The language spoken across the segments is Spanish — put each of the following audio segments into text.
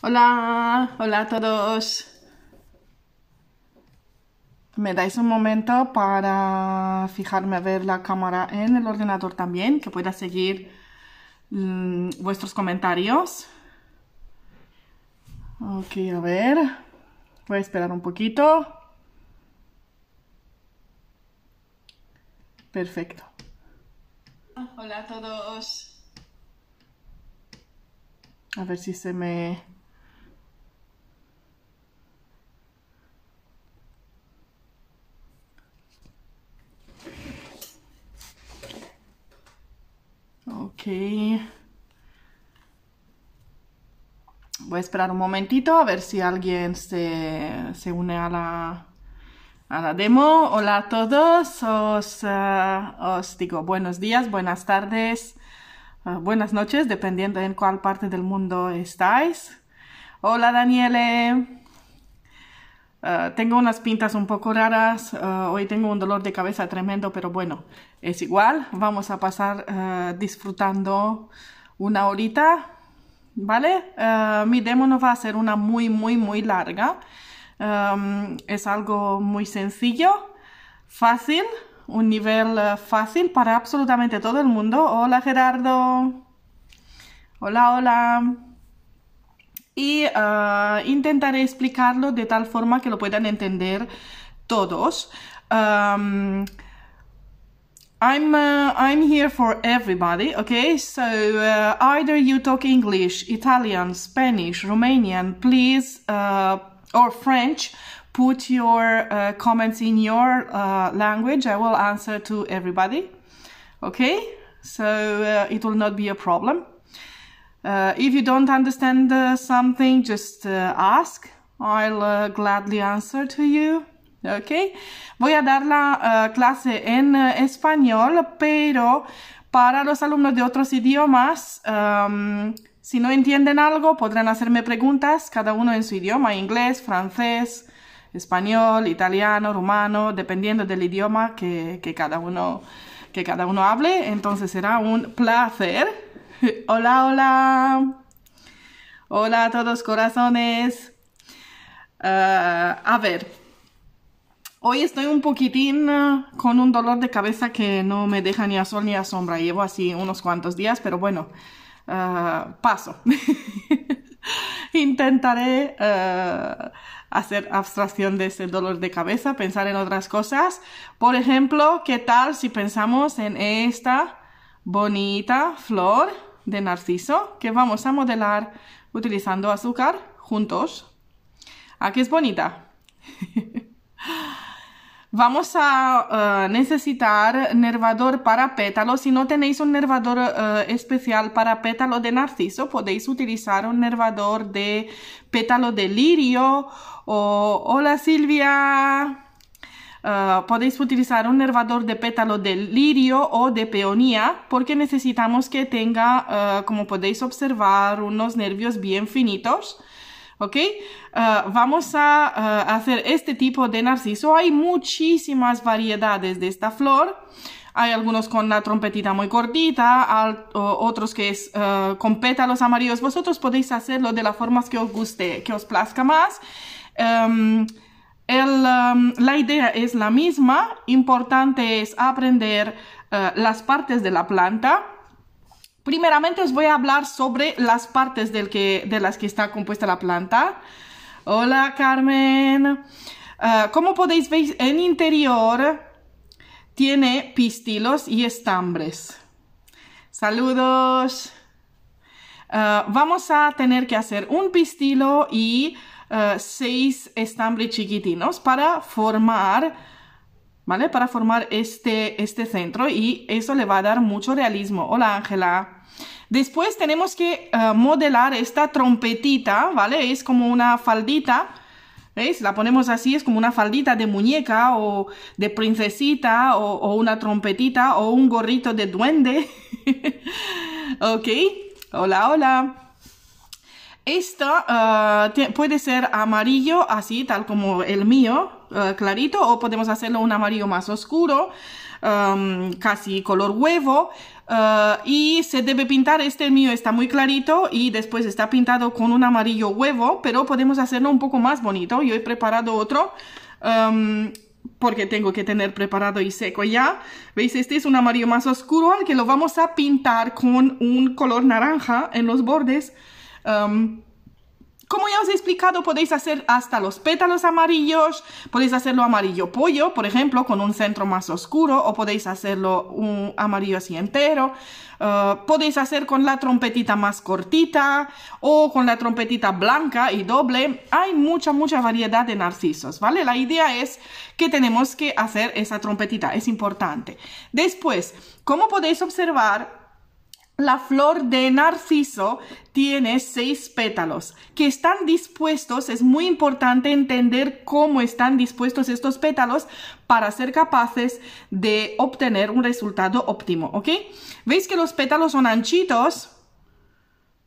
Hola, hola a todos. Me dais un momento para fijarme a ver la cámara en el ordenador también, que pueda seguir mm, vuestros comentarios. Ok, a ver. Voy a esperar un poquito. Perfecto. Ah, hola a todos. A ver si se me Ok. Voy a esperar un momentito a ver si alguien se, une a la, a la demo. Hola a todos, os, eh, os digo buenos días, buenas tardes, eh, buenas noches, dependiendo en cuál parte del mundo estáis. Hola Daniele. Ah, tengo unas pintas un poco raras, ah, hoy tengo un dolor de cabeza tremendo, pero bueno, es igual, vamos a pasar ah, disfrutando una horita, ¿vale? mi demo no va a ser una muy, muy, muy larga, es algo muy sencillo, fácil, un nivel fácil para absolutamente todo el mundo. Hola Gerardo, hola, hola. y uh, intentaré explicarlo de tal forma que lo puedan entender todos. Um, I'm uh, I'm here for everybody, okay? So uh, either you talk English, Italian, Spanish, Romanian, please uh, or French, put your uh, comments in your uh, language. I will answer to everybody. Okay? So uh, it will not be a problem. Uh, if you don't understand uh, something, just uh, ask. I'll gladly answer to you. Okay. Voy a dar la clase en español, pero para los alumnos de otros idiomas, um, si no entienden algo, podrán hacerme preguntas, cada uno en su idioma, inglés, francés, español, italiano, rumano, dependiendo del idioma que cada, uno, que cada uno hable. Entonces será un placer hola, hola. Hola a todos corazones. Ah, a ver, hoy estoy un poquitín ah, con un dolor de cabeza que no me deja ni a sol ni a sombra. Llevo así unos cuantos días, pero bueno, ah, paso. Intentaré hacer abstracción de ese dolor de cabeza, pensar en otras cosas. Por ejemplo, ¿qué tal si pensamos en esta bonita flor? de narciso que vamos a modelar utilizando azúcar juntos. Aquí es bonita. vamos a eh, necesitar nervador para pétalo. Si no tenéis un nervador eh, especial para pétalo de narciso, podéis utilizar un nervador de pétalo de lirio. O, hola Silvia. Ah, podéis utilizar un nervador de pétalo de lirio o de peonía porque necesitamos que tenga, ah, como podéis observar, unos nervios bien finitos. ¿Ok? Ah, vamos a hacer este tipo de narciso. Hay muchísimas variedades de esta flor. Hay algunos con la trompetita muy cortita, otros que es con pétalos amarillos. Vosotros podéis hacerlo de la forma que os guste, que os plazca más. Em, Um, la idea es la misma, importante es aprender uh, las partes de la planta. Primeramente os voy a hablar sobre las partes de las que está compuesta la planta. Hola Carmen. Uh, como podéis ver, el interior tiene pistilos y estambres. Saludos. Uh, vamos a tener que hacer un pistilo y eh, seis estambres chiquitinos para formar, ¿vale? Para formar este, este centro y eso le va a dar mucho realismo. Hola Ángela. Después tenemos que eh, modelar esta trompetita, ¿vale? Es como una faldita. ¿Veis? La ponemos así, es como una faldita de muñeca o de princesita o, o una trompetita o un gorrito de duende. ok, hola, hola. Esta ah, puede ser amarillo, así tal como el mío, ah, clarito, o podemos hacerlo un amarillo más oscuro, casi color huevo. Ah, y se debe pintar, este mío está muy clarito y después está pintado con un amarillo huevo, pero podemos hacerlo un poco más bonito. Yo he preparado otro. porque tengo que tener preparado y seco ya. ¿Veis? Este es un amarillo más oscuro al que lo vamos a pintar con un color naranja en los bordes. Em, como ya os he explicado, podéis hacer hasta los pétalos amarillos, podéis hacerlo amarillo pollo, por ejemplo, con un centro más oscuro, o podéis hacerlo un amarillo así entero, eh, podéis hacer con la trompetita más cortita, o con la trompetita blanca y doble. Hay mucha, mucha variedad de narcisos, ¿vale? La idea es que tenemos que hacer esa trompetita, es importante. Después, como podéis observar, la flor de narciso tiene seis pétalos que están dispuestos, es muy importante entender cómo están dispuestos estos pétalos para ser capaces de obtener un resultado óptimo, ¿ok? ¿Veis que los pétalos son anchitos?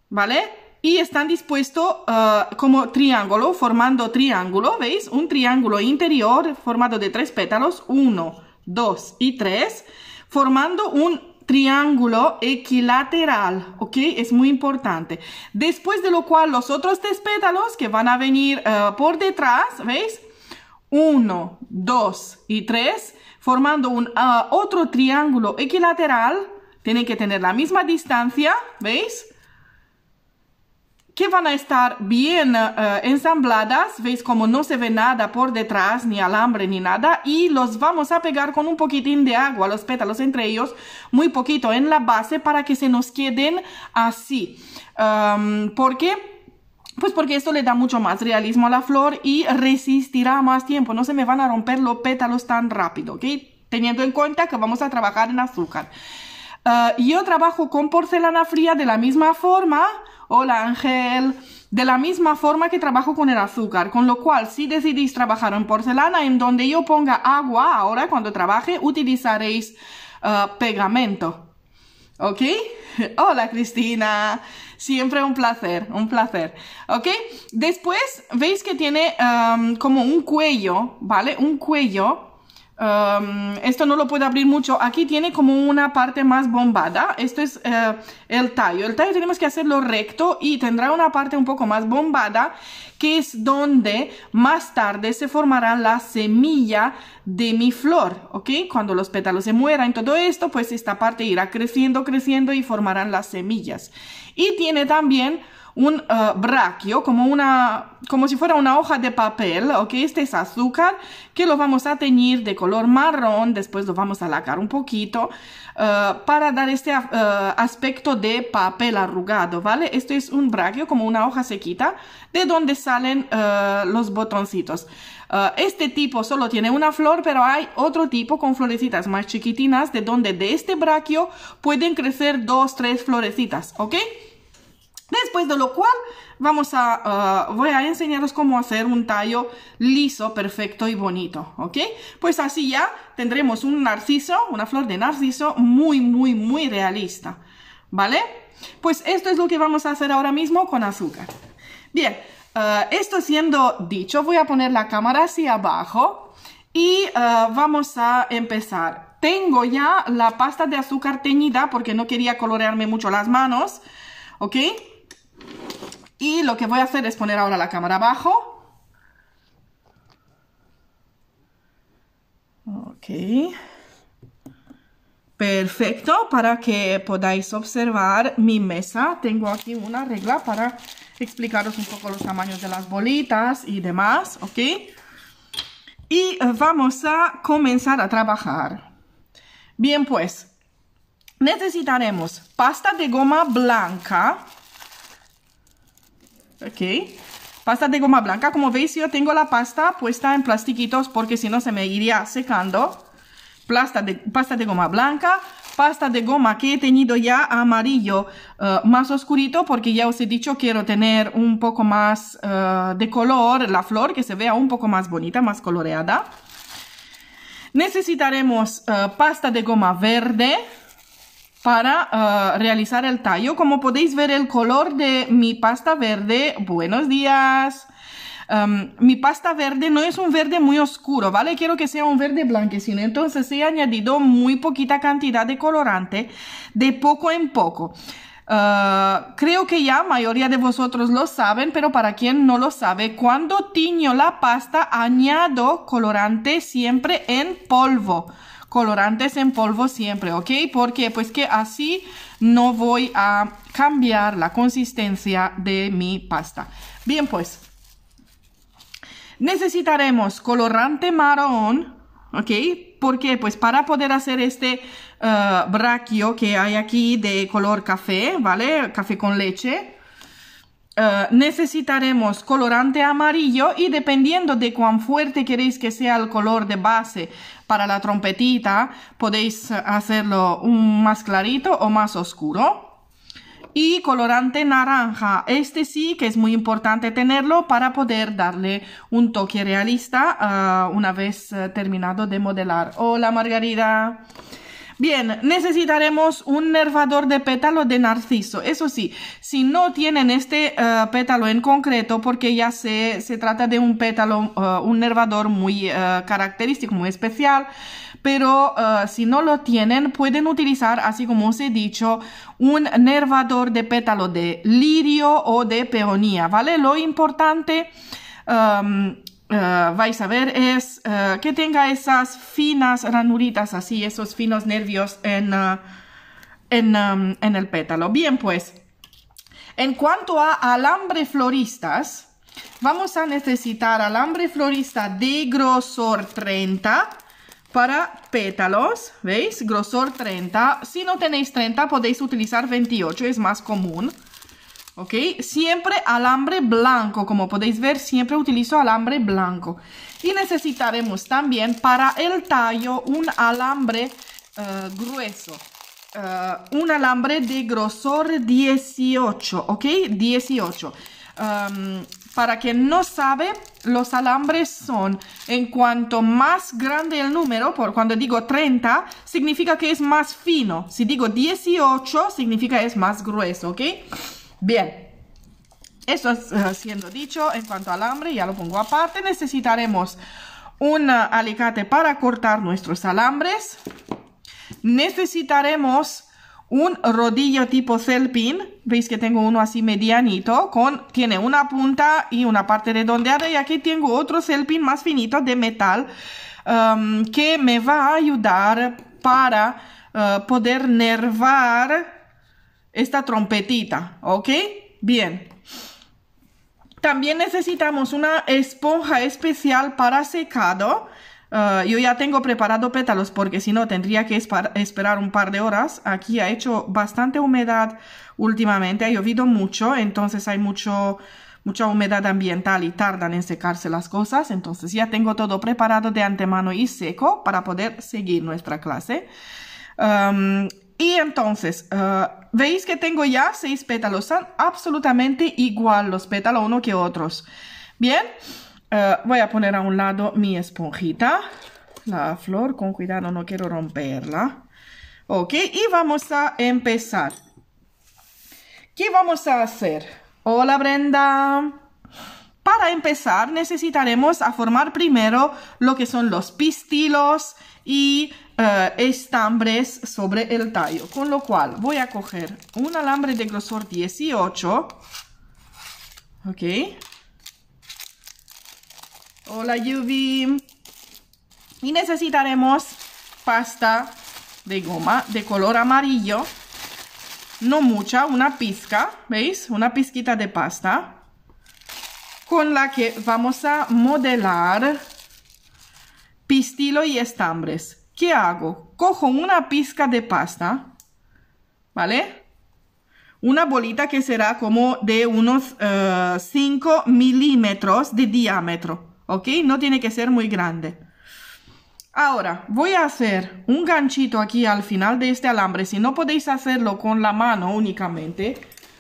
¿Vale? y están dispuestos uh, como triángulo, formando triángulo, ¿veis? Un triángulo interior formado de tres pétalos, uno, dos y tres, formando un triángulo equilateral, ¿ok? Es muy importante. Después de lo cual los otros tres pétalos que van a venir eh, por detrás, ¿veis? uno, dos y tres, formando un, eh, otro triángulo equilateral, tienen que tener la misma distancia, ¿veis? que van a estar bien eh, ensambladas, veis como no se ve nada por detrás, ni alambre ni nada, y los vamos a pegar con un poquitín de agua, los pétalos entre ellos, muy poquito en la base para que se nos queden así. Em, ¿Por qué? Pues porque esto le da mucho más realismo a la flor y resistirá más tiempo, no se me van a romper los pétalos tan rápido, ¿ok? Teniendo en cuenta que vamos a trabajar en azúcar. Eh, yo trabajo con porcelana fría de la misma forma, Hola Ángel. De la misma forma que trabajo con el azúcar, con lo cual si decidís trabajar en porcelana en donde yo ponga agua ahora cuando trabaje, utilizaréis ah, pegamento. ¿Ok? Hola Cristina, siempre un placer, un placer. ¿Ok? Después veis que tiene ah, como un cuello, ¿vale? Un cuello esto no lo puedo abrir mucho. Aquí tiene como una parte más bombada. Esto es eh, el tallo. El tallo tenemos que hacerlo recto y tendrá una parte un poco más bombada, que es donde más tarde se formará la semilla de mi flor, ¿ok? Cuando los pétalos se mueran, todo esto, pues esta parte irá creciendo, creciendo y formarán las semillas. Y tiene también un uh, braquio, como, una, como si fuera una hoja de papel, ¿ok? Este es azúcar que lo vamos a teñir de color marrón, después lo vamos a lacar un poquito eh, para dar este eh, aspecto de papel arrugado, ¿vale? Esto es un braquio, como una hoja sequita, de donde salen los botoncitos. este tipo solo tiene una flor, pero hay otro tipo con florecitas más chiquitinas, de donde de este braquio pueden crecer dos, tres florecitas, ¿ok? Después de lo cual vamos a, voy a enseñaros cómo hacer un tallo liso, perfecto y bonito, ¿ok? Pues así ya tendremos un narciso, una flor de narciso muy, muy, muy realista, ¿vale? Pues esto es lo que vamos a hacer ahora mismo con azúcar. Bien, eh, esto siendo dicho, voy a poner la cámara hacia abajo y eh, vamos a empezar. Tengo ya la pasta de azúcar teñida porque no quería colorearme mucho las manos, ¿ok? Y lo que voy a hacer es poner ahora la cámara abajo. Ok. Perfecto, para que podáis observar mi mesa, tengo aquí una regla para explicaros un poco los tamaños de las bolitas y demás, ¿ok? Y vamos a comenzar a trabajar. Bien, pues, necesitaremos pasta de goma blanca, Okay, Pasta de goma blanca. Como veis, yo tengo la pasta puesta en plastiquitos porque si no se me iría secando. Pasta de, pasta de goma blanca. Pasta de goma que he tenido ya amarillo eh, más oscurito porque ya os he dicho quiero tener un poco más eh, de color la flor que se vea un poco más bonita, más coloreada. Necesitaremos eh, pasta de goma verde para eh, realizar el tallo. Como podéis ver el color de mi pasta verde, buenos días. Em, mi pasta verde no es un verde muy oscuro, ¿vale? Quiero que sea un verde blanquecino. Entonces he añadido muy poquita cantidad de colorante, de poco en poco. Eh, creo que ya mayoría de vosotros lo saben, pero para quien no lo sabe, cuando tiño la pasta añado colorante siempre en polvo colorantes en polvo siempre, ¿ok? Porque pues que así no voy a cambiar la consistencia de mi pasta. Bien, pues necesitaremos colorante marrón, ¿ok? Porque pues para poder hacer este eh, braquio que hay aquí de color café, ¿vale? Café con leche. Eh, necesitaremos colorante amarillo y dependiendo de cuán fuerte queréis que sea el color de base para la trompetita podéis hacerlo un más clarito o más oscuro. Y colorante naranja, este sí que es muy importante tenerlo para poder darle un toque realista ah, una vez eh, terminado de modelar. Hola Margarida. Bien, necesitaremos un nervador de pétalo de narciso. Eso sí, si no tienen este eh, pétalo en concreto, porque ya se, se trata de un pétalo, eh, un nervador muy eh, característico, muy especial, pero si no lo tienen, pueden utilizar, así como os he dicho, un nervador de pétalo de lirio o de peonía, ¿vale? Lo importante... Em, eh, vais a ver es eh, que tenga esas finas ranuritas así, esos finos nervios en, eh, en, em, en, el pétalo. Bien, pues, en cuanto a alambre floristas, vamos a necesitar alambre florista de grosor 30 para pétalos, ¿veis? Grosor 30. Si no tenéis 30, podéis utilizar 28, es más común. ¿ok? Siempre alambre blanco, como podéis ver, siempre utilizo alambre blanco. Y necesitaremos también para el tallo un alambre eh, grueso, eh, un alambre de grosor 18, ¿ok? 18. Em, para que no sabe, los alambres son, en cuanto más grande el número, por cuando digo 30, significa que es más fino. Si digo 18, significa que es más grueso, ¿ok? Bien, eso eh, siendo dicho, en cuanto al alambre, ya lo pongo aparte. Necesitaremos un eh, alicate para cortar nuestros alambres. Necesitaremos un rodillo tipo celpin. Veis que tengo uno así medianito, con, tiene una punta y una parte redondeada. Y aquí tengo otro celpin más finito de metal um, que me va a ayudar para eh, poder nervar esta trompetita, ¿ok? Bien. También necesitamos una esponja especial para secado. Ah, yo ya tengo preparado pétalos porque si no tendría que esperar un par de horas. Aquí ha hecho bastante humedad últimamente, ha llovido mucho, entonces hay mucho, mucha humedad ambiental y tardan en secarse las cosas. Entonces ya tengo todo preparado de antemano y seco para poder seguir nuestra clase. Y entonces, ah, veis que tengo ya seis pétalos, son absolutamente igual los pétalos uno que otros. Bien, ah, voy a poner a un lado mi esponjita, la flor, con cuidado, no quiero romperla. Ok, y vamos a empezar. ¿Qué vamos a hacer? Hola Brenda. Para empezar necesitaremos a formar primero lo que son los pistilos y eh, estambres sobre el tallo. Con lo cual voy a coger un alambre de grosor 18. Ok. Hola Yubi. Y necesitaremos pasta de goma de color amarillo. No mucha, una pizca, ¿veis? Una pizquita de pasta con la que vamos a modelar pistilo y estambres. ¿Qué hago? Cojo una pizca de pasta, ¿vale? Una bolita que será como de unos 5 eh, milímetros de diámetro, ¿ok? No tiene que ser muy grande. Ahora, voy a hacer un ganchito aquí al final de este alambre. Si no podéis hacerlo con la mano únicamente,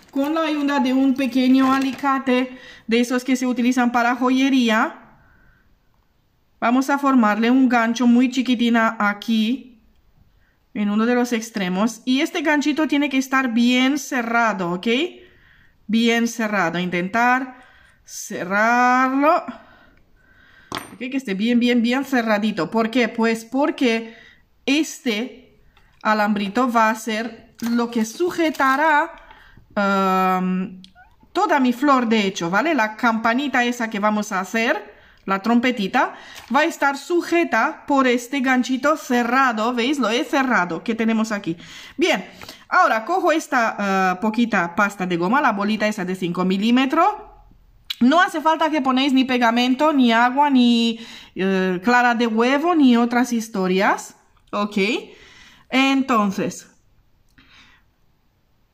con la ayuda de un pequeño alicate de esos que se utilizan para joyería, Vamos a formarle un gancho muy chiquitina aquí, en uno de los extremos. Y este ganchito tiene que estar bien cerrado, ¿ok? Bien cerrado. Intentar cerrarlo. que esté bien, bien, bien cerradito. ¿Por qué? Pues porque este alambrito va a ser lo que sujetará um, toda mi flor, de hecho, ¿vale? La campanita esa que vamos a hacer la trompetita, va a estar sujeta por este ganchito cerrado, ¿veis? Lo he cerrado que tenemos aquí. Bien, ahora cojo esta eh, poquita pasta de goma, la bolita esa de 5 milímetros. No hace falta que ponéis ni pegamento, ni agua, ni eh, clara de huevo, ni otras historias, ¿ok? Entonces,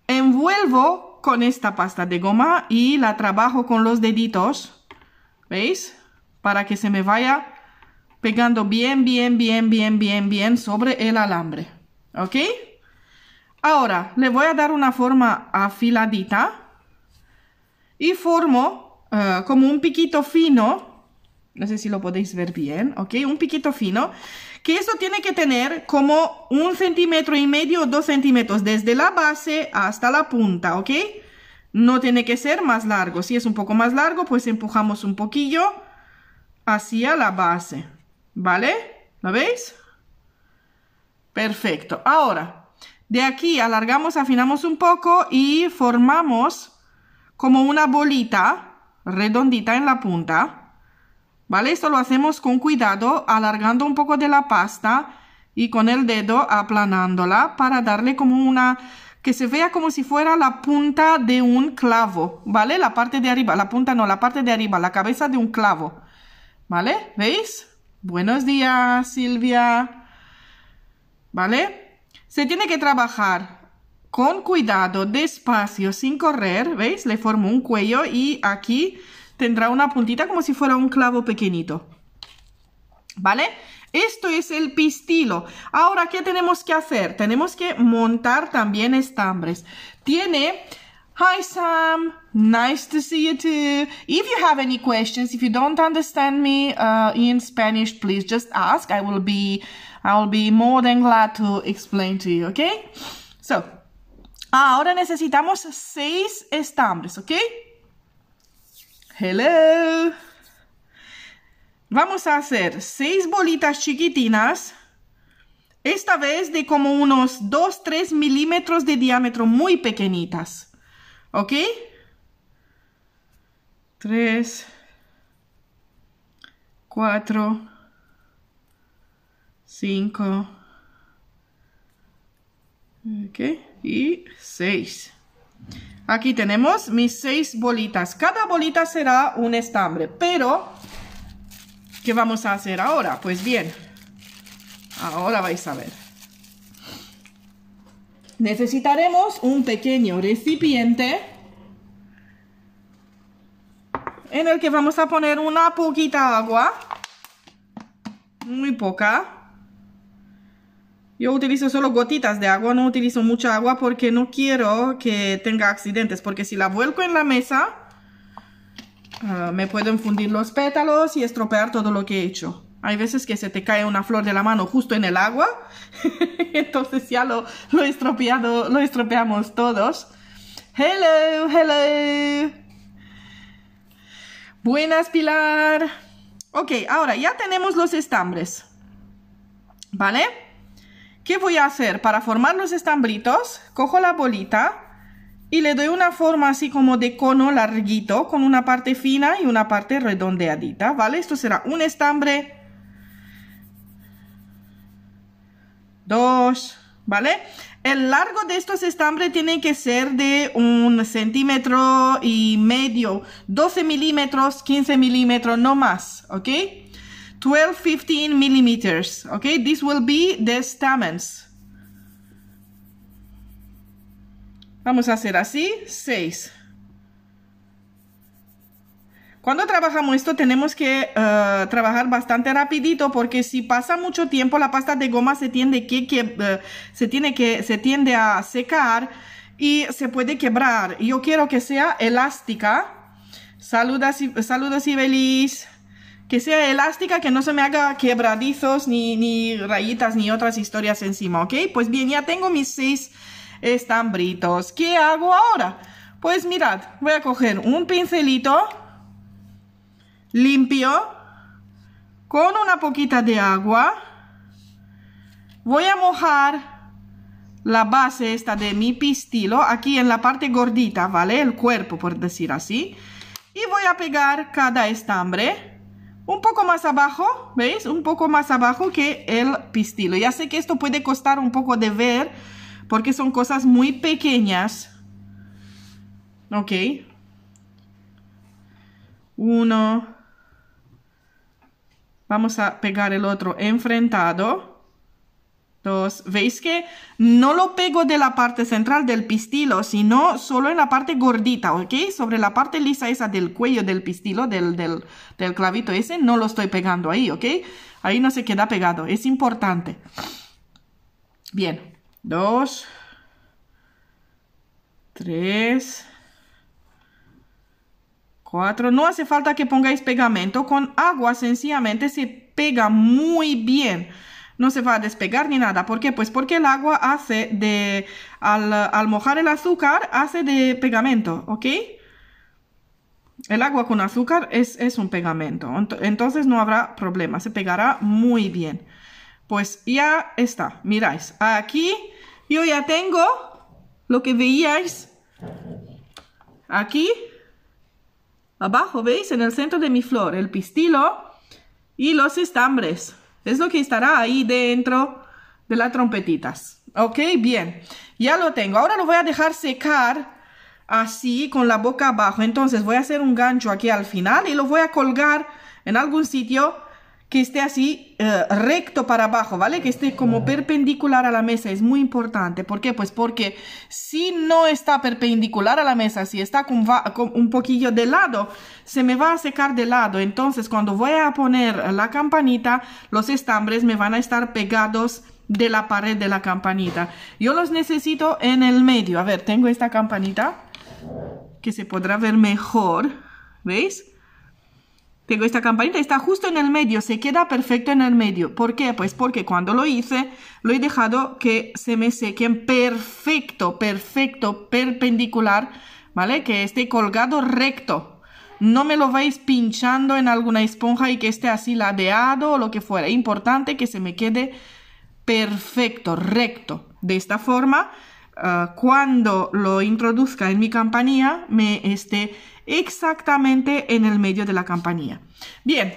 envuelvo con esta pasta de goma y la trabajo con los deditos, ¿veis? para que se me vaya pegando bien, bien, bien, bien, bien, bien sobre el alambre. ¿Ok? Ahora le voy a dar una forma afiladita y formo eh, como un piquito fino. No sé si lo podéis ver bien, ¿ok? Un piquito fino. Que eso tiene que tener como un centímetro y medio o dos centímetros desde la base hasta la punta, ¿ok? No tiene que ser más largo. Si es un poco más largo, pues empujamos un poquillo hacia la base. ¿Vale? ¿Lo veis? Perfecto. Ahora, de aquí alargamos, afinamos un poco y formamos como una bolita redondita en la punta. ¿Vale? Esto lo hacemos con cuidado, alargando un poco de la pasta y con el dedo aplanándola para darle como una... que se vea como si fuera la punta de un clavo, ¿vale? La parte de arriba, la punta no, la parte de arriba, la cabeza de un clavo. ¿Vale? ¿Veis? Buenos días, Silvia. ¿Vale? Se tiene que trabajar con cuidado, despacio, sin correr. ¿Veis? Le formo un cuello y aquí tendrá una puntita como si fuera un clavo pequeñito. ¿Vale? Esto es el pistilo. Ahora, ¿qué tenemos que hacer? Tenemos que montar también estambres. Tiene Hi, Sam. Nice to see you too. If you have any questions, if you don't understand me uh, in Spanish, please just ask. I will be, I will be more than glad to explain to you. Okay? So, ahora necesitamos seis estambres. Okay? Hello. Vamos a hacer seis bolitas chiquitinas. Esta vez de como unos 2-3 milímetros de diámetro, muy pequeñitas. ¿Ok? Tres, cuatro, cinco, y seis. Aquí tenemos mis seis bolitas. Cada bolita será un estambre, pero ¿qué vamos a hacer ahora? Pues bien, ahora vais a ver. Necesitaremos un pequeño recipiente en el que vamos a poner una poquita agua, muy poca. Yo utilizo solo gotitas de agua, no utilizo mucha agua porque no quiero que tenga accidentes, porque si la vuelco en la mesa, ah, me pueden fundir los pétalos y estropear todo lo que he hecho. Hay veces que se te cae una flor de la mano justo en el agua, entonces ya lo, lo, estropeado, lo estropeamos todos. Hello, hello. Buenas, Pilar. Ok, ahora ya tenemos los estambres. ¿Vale? ¿Qué voy a hacer? Para formar los estambritos, cojo la bolita y le doy una forma así como de cono larguito, con una parte fina y una parte redondeadita, ¿vale? Esto será un estambre 2, ¿vale? El largo de estos estambres tiene que ser de un centímetro y medio, 12 milímetros, 15 milímetros, no más, ¿ok? 12, 15 millimeters, ¿ok? This will be the stamens. Vamos a hacer así, 6. Cuando trabajamos esto tenemos que eh, trabajar bastante rapidito porque si pasa mucho tiempo la pasta de goma se tiende, que, eh, se tiene que, se tiende a secar y se puede quebrar. Yo quiero que sea elástica. Saludas, saludos y feliz. Que sea elástica, que no se me haga quebradizos ni, ni rayitas ni otras historias encima, ¿ok? Pues bien, ya tengo mis seis estambritos. ¿Qué hago ahora? Pues mirad, voy a coger un pincelito limpio con una poquita de agua. Voy a mojar la base esta de mi pistilo aquí en la parte gordita, ¿vale? El cuerpo, por decir así. Y voy a pegar cada estambre un poco más abajo, ¿veis? Un poco más abajo que el pistilo. Ya sé que esto puede costar un poco de ver porque son cosas muy pequeñas. Ok. Uno, Vamos a pegar el otro enfrentado. Dos. ¿Veis que no lo pego de la parte central del pistilo, sino solo en la parte gordita, ¿ok? Sobre la parte lisa esa del cuello del pistilo, del, clavito ese, no lo estoy pegando ahí, ¿ok? Ahí no se queda pegado, es importante. Bien. Dos. Tres. 4. No hace falta que pongáis pegamento con agua, sencillamente se pega muy bien. No se va a despegar ni nada. ¿Por qué? Pues porque el agua hace de, al, mojar el azúcar, hace de pegamento, ¿ok? El agua con azúcar es, es un pegamento, entonces no habrá problema, se pegará muy bien. Pues ya está, miráis, aquí yo ya tengo lo que veíais aquí Abajo, ¿veis? En el centro de mi flor, el pistilo y los estambres. Es lo que estará ahí dentro de las trompetitas. Ok, bien. Ya lo tengo. Ahora lo voy a dejar secar así con la boca abajo. Entonces voy a hacer un gancho aquí al final y lo voy a colgar en algún sitio que esté así eh, recto para abajo, ¿vale? Que esté como perpendicular a la mesa, es muy importante. ¿Por qué? Pues porque si no está perpendicular a la mesa, si está con, con un poquillo de lado, se me va a secar de lado. Entonces, cuando voy a poner la campanita, los estambres me van a estar pegados de la pared de la campanita. Yo los necesito en el medio. A ver, tengo esta campanita que se podrá ver mejor, ¿veis? Tengo esta campanita, está justo en el medio, se queda perfecto en el medio. ¿Por qué? Pues porque cuando lo hice, lo he dejado que se me sequen perfecto, perfecto, perpendicular, ¿vale? Que esté colgado recto. No me lo vais pinchando en alguna esponja y que esté así ladeado o lo que fuera. Importante que se me quede perfecto, recto. De esta forma eh, cuando lo introduzca en mi campanilla me esté exactamente en el medio de la campanilla. Bien,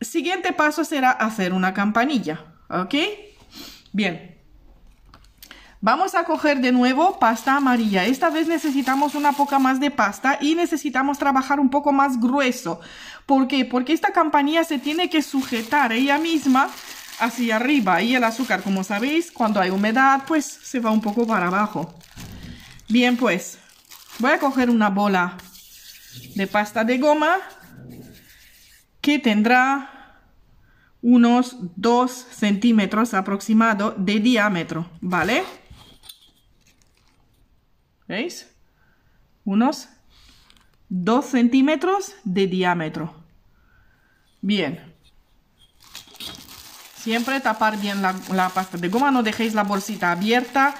siguiente paso será hacer una campanilla, ¿ok? Bien. Vamos a coger de nuevo pasta amarilla. Esta vez necesitamos una poca más de pasta y necesitamos trabajar un poco más grueso. porque Porque esta campanilla se tiene que sujetar ella misma hacia arriba y el azúcar, como sabéis, cuando hay humedad, pues se va un poco para abajo. Bien, pues voy a coger una bola de pasta de goma que tendrá unos 2 centímetros aproximado de diámetro, ¿vale? ¿Veis? Unos 2 centímetros de diámetro. Bien, Siempre tapar bien la, pasta de goma, no dejéis la bolsita abierta.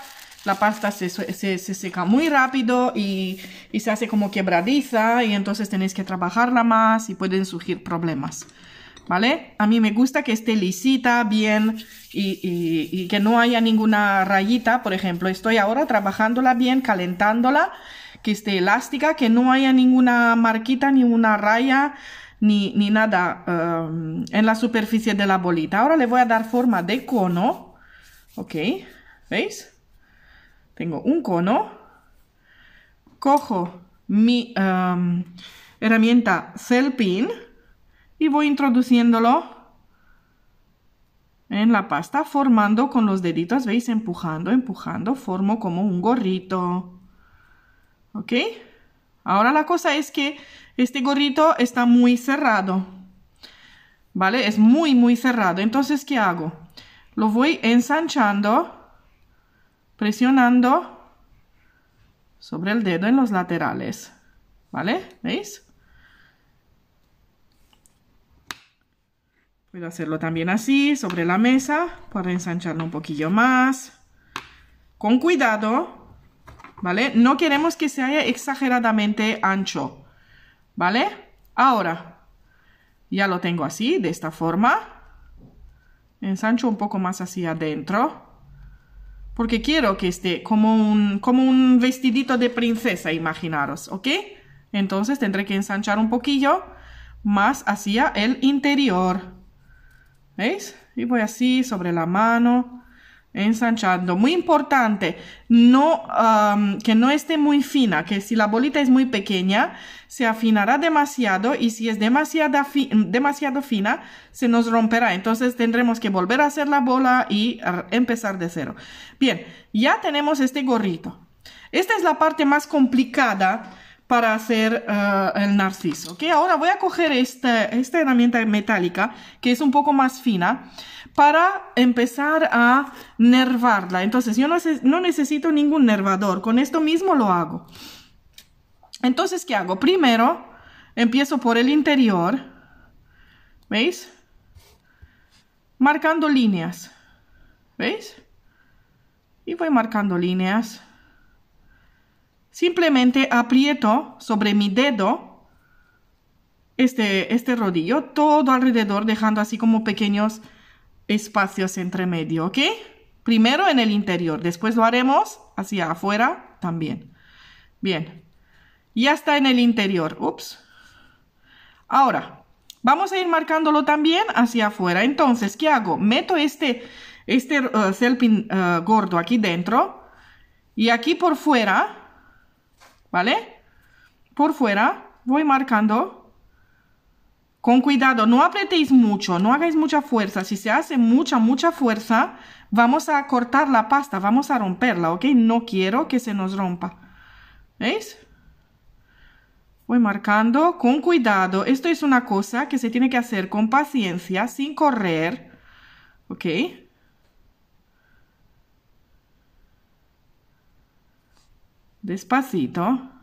La pasta se, seca muy rápido y, se hace como quebradiza y entonces tenéis que trabajarla más y pueden surgir problemas. ¿Vale? A mí me gusta que esté lisita, bien y, que no haya ninguna rayita. Por ejemplo, estoy ahora trabajándola bien, calentándola, que esté elástica, que no haya ninguna marquita, ni una raya ni, nada um, en la superficie de la bolita. Ahora le voy a dar forma de cono. Ok, ¿veis? Tengo un cono. Cojo mi um, herramienta Celpin y voy introduciéndolo en la pasta, formando con los deditos, ¿veis? Empujando, empujando, formo como un gorrito. ¿Ok? Ahora la cosa es que este gorrito está muy cerrado, ¿vale? Es muy, muy cerrado. Entonces, ¿qué hago? Lo voy ensanchando, presionando sobre el dedo en los laterales, ¿vale? ¿Veis? Puedo hacerlo también así, sobre la mesa, para ensancharlo un poquillo más. Con cuidado, ¿vale? No queremos que se haya exageradamente ancho, ¿Vale? Ahora, ya lo tengo así, de esta forma. Ensancho un poco más hacia adentro. Porque quiero que esté como un, como un vestidito de princesa, imaginaros, ¿ok? Entonces tendré que ensanchar un poquillo más hacia el interior. ¿Veis? Y voy así sobre la mano ensanchando. Muy importante, no, que no esté muy fina, que si la bolita es muy pequeña, se afinará demasiado y si es demasiado fina, se nos romperá. Entonces tendremos que volver a hacer la bola y empezar de cero. Bien, ya tenemos este gorrito. Esta es la parte más complicada para hacer eh, el narciso. que Ahora voy a coger esta, esta herramienta metálica, que es un poco más fina, para empezar a nervarla. Entonces yo no, no necesito ningún nervador, con esto mismo lo hago. Entonces, ¿qué hago? Primero, empiezo por el interior, ¿veis? Marcando líneas, ¿veis? Y voy marcando líneas. Simplemente aprieto sobre mi dedo este, este rodillo todo alrededor, dejando así como pequeños espacios entre medio, ¿ok? Primero en el interior, después lo haremos hacia afuera también. Bien, ya está en el interior. Ups. Ahora, vamos a ir marcándolo también hacia afuera. Entonces, ¿qué hago? Meto este, este uh, selpin uh, gordo aquí dentro y aquí por fuera, ¿vale? Por fuera voy marcando con cuidado, no apretéis mucho, no hagáis mucha fuerza. Si se hace mucha, mucha fuerza, vamos a cortar la pasta, vamos a romperla, ¿ok? No quiero que se nos rompa. ¿Veis? Voy marcando con cuidado. Esto es una cosa que se tiene que hacer con paciencia, sin correr. ¿Ok? Despacito.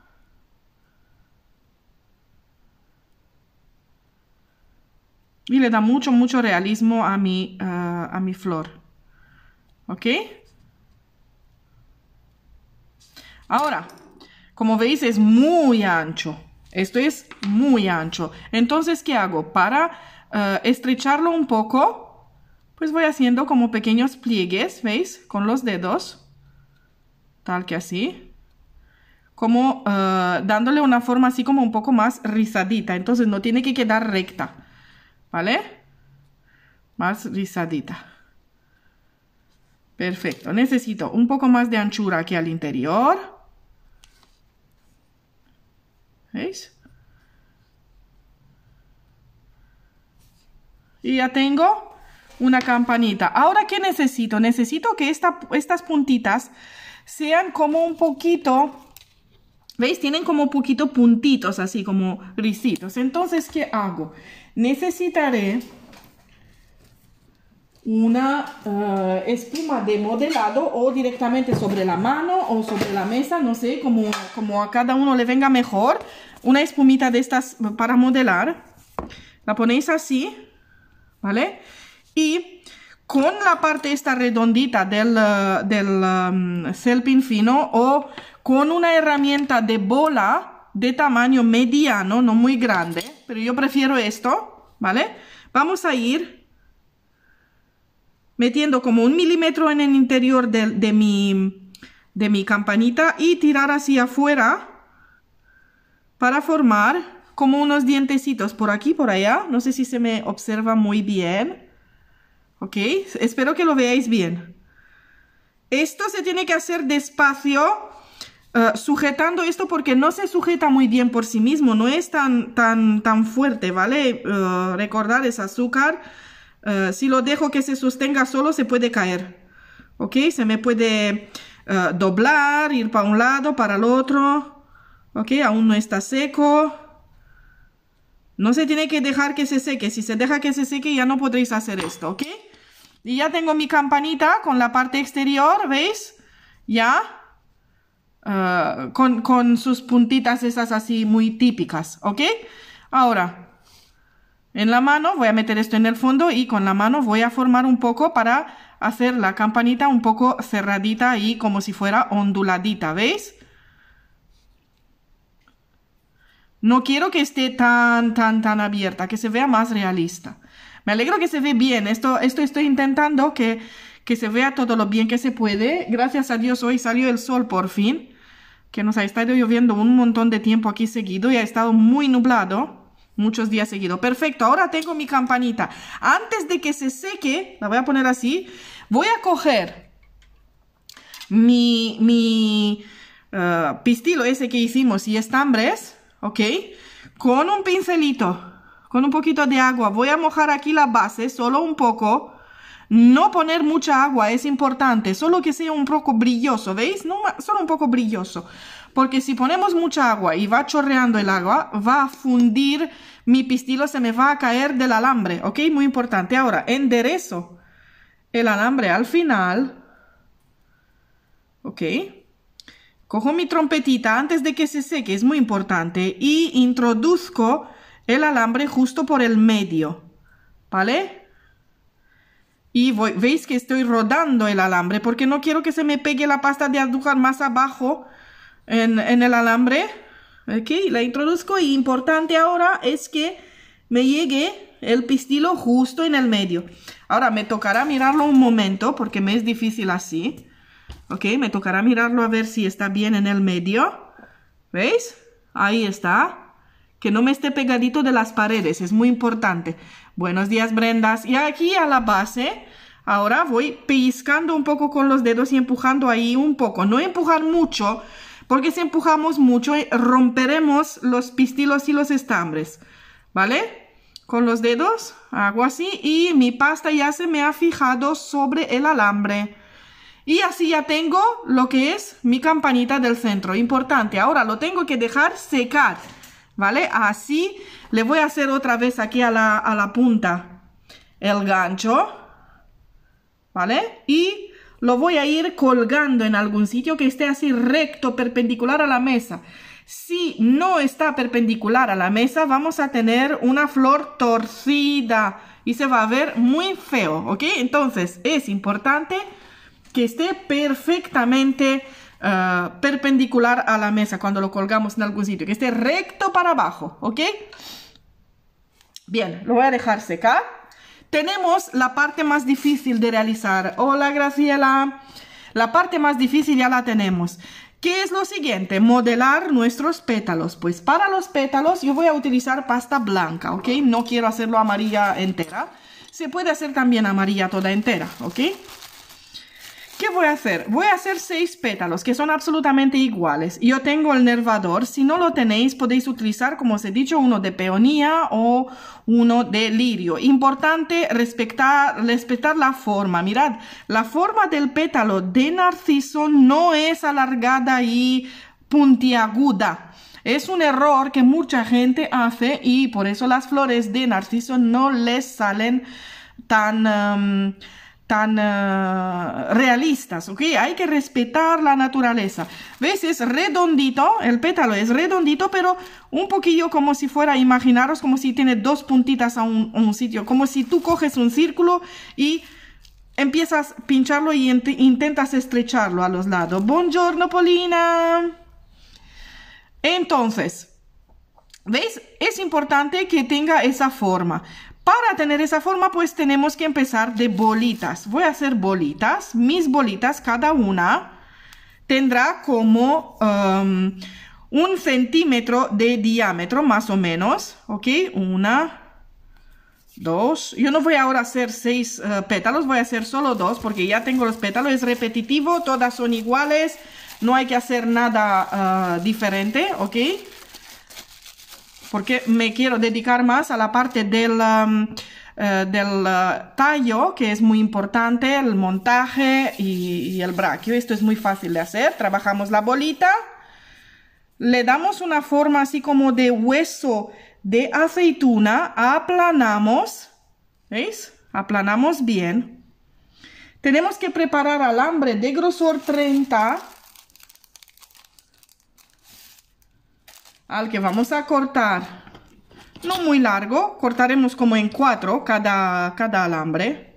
y le da mucho, mucho realismo a mi, a mi flor. ¿Ok? Ahora, como veis es muy ancho. Esto es muy ancho. Entonces, ¿qué hago? Para eh, estrecharlo un poco, pues voy haciendo como pequeños pliegues, ¿veis? Con los dedos, tal que así. Como eh, dándole una forma así como un poco más rizadita. Entonces no tiene que quedar recta. ¿Vale? Más rizadita. Perfecto. Necesito un poco más de anchura aquí al interior. ¿Veis? Y ya tengo una campanita. Ahora, ¿qué necesito? Necesito que estas puntitas sean como un poquito... ¿Veis? Tienen como un poquito puntitos, así como risitos. Entonces, ¿qué hago? necesitaré una eh, espuma de modelado o directamente sobre la mano o sobre la mesa, no sé, como, a cada uno le venga mejor. Una espumita de estas para modelar. La ponéis así, ¿vale? Y con la parte esta redondita del, del um, selpin fino o con una herramienta de bola, de tamaño mediano, no muy grande, pero yo prefiero esto, ¿vale? Vamos a ir metiendo como un milímetro en el interior de, mi, de mi campanita y tirar hacia afuera para formar como unos dientecitos por aquí, por allá. No sé si se me observa muy bien. ¿Ok? Espero que lo veáis bien. Esto se tiene que hacer despacio Ah, sujetando esto porque no se sujeta muy bien por sí mismo, no es tan, tan, tan fuerte, ¿vale? Ah, recordar es azúcar. Ah, si lo dejo que se sostenga solo, se puede caer. ¿Ok? Se me puede doblar, ir para un lado, para el otro. ¿Ok? Aún no está seco. No se tiene que dejar que se seque. Si se deja que se seque, ya no podréis hacer esto, ¿ok? Y ya tengo mi campanita con la parte exterior, ¿veis? Ya. Ah, con, sus puntitas esas así muy típicas, ¿ok? Ahora, en la mano voy a meter esto en el fondo y con la mano voy a formar un poco para hacer la campanita un poco cerradita y como si fuera onduladita, ¿veis? No quiero que esté tan, tan, tan abierta, que se vea más realista. Me alegro que se ve bien. Esto, esto estoy intentando que que se vea todo lo bien que se puede. Gracias a Dios hoy salió el sol por fin, que nos ha estado lloviendo un montón de tiempo aquí seguido y ha estado muy nublado muchos días seguidos. Perfecto, ahora tengo mi campanita. Antes de que se seque, la voy a poner así, voy a coger mi, mi eh, pistilo ese que hicimos y estambres, ¿ok? Con un pincelito, con un poquito de agua. Voy a mojar aquí la base, solo un poco, no poner mucha agua es importante, solo que sea un poco brilloso, ¿veis? solo un poco brilloso. Porque si ponemos mucha agua y va chorreando el agua, va a fundir, mi pistilo se me va a caer del alambre, ¿ok? Muy importante. Ahora, enderezo el alambre al final, ¿ok? Cojo mi trompetita antes de que se seque, es muy importante, y introduzco el alambre justo por el medio, ¿vale? Y veis que estoy rodando el alambre porque no quiero que se me pegue la pasta de azúcar más abajo en, el alambre. Ok, la introduzco y importante ahora es que me llegue el pistilo justo en el medio. Ahora me tocará mirarlo un momento porque me es difícil así. Ok, me tocará mirarlo a ver si está bien en el medio. ¿Veis? Ahí está que no me esté pegadito de las paredes, es muy importante. Buenos días, Brendas. Y aquí a la base, ahora voy piscando un poco con los dedos y empujando ahí un poco. No empujar mucho, porque si empujamos mucho eh, romperemos los pistilos y los estambres, ¿vale? Con los dedos hago así y mi pasta ya se me ha fijado sobre el alambre. Y así ya tengo lo que es mi campanita del centro. Importante, ahora lo tengo que dejar secar. ¿vale? Así le voy a hacer otra vez aquí a la, a la punta el gancho, ¿vale? Y lo voy a ir colgando en algún sitio que esté así recto, perpendicular a la mesa. Si no está perpendicular a la mesa, vamos a tener una flor torcida y se va a ver muy feo, ¿ok? Entonces es importante que esté perfectamente eh, perpendicular a la mesa cuando lo colgamos en algún sitio, que esté recto para abajo, ¿ok? Bien, lo voy a dejar secar. Tenemos la parte más difícil de realizar. Hola Graciela, la parte más difícil ya la tenemos. ¿Qué es lo siguiente? Modelar nuestros pétalos. Pues para los pétalos yo voy a utilizar pasta blanca, ¿ok? No quiero hacerlo amarilla entera. Se puede hacer también amarilla toda entera, ¿ok? ¿Qué voy a hacer? Voy a hacer seis pétalos que son absolutamente iguales. Yo tengo el nervador. Si no lo tenéis, podéis utilizar, como os he dicho, uno de peonía o uno de lirio. Importante respetar, respetar la forma. Mirad, la forma del pétalo de narciso no es alargada y puntiaguda. Es un error que mucha gente hace y por eso las flores de narciso no les salen tan... Em, tan eh, realistas, ¿ok? Hay que respetar la naturaleza. ¿Ves? Es redondito, el pétalo es redondito, pero un poquillo como si fuera, imaginaros como si tiene dos puntitas a un, sitio, como si tú coges un círculo y empiezas a pincharlo y intentas estrecharlo a los lados. Buongiorno, Polina. Entonces, ¿veis? Es importante que tenga esa forma. Para tener esa forma, pues tenemos que empezar de bolitas. Voy a hacer bolitas. Mis bolitas, cada una, tendrá como um, un centímetro de diámetro, más o menos. ¿Ok? Una, dos. Yo no voy ahora a hacer seis uh, pétalos, voy a hacer solo dos, porque ya tengo los pétalos. Es repetitivo, todas son iguales. No hay que hacer nada uh, diferente, ¿ok? porque me quiero dedicar más a la parte del, um, eh, del uh, tallo, que es muy importante, el montaje y, el braquio. Esto es muy fácil de hacer. Trabajamos la bolita, le damos una forma así como de hueso de aceituna, aplanamos, ¿veis? Aplanamos bien. Tenemos que preparar alambre de grosor 30 al que vamos a cortar no muy largo, cortaremos como en cuatro cada, cada alambre.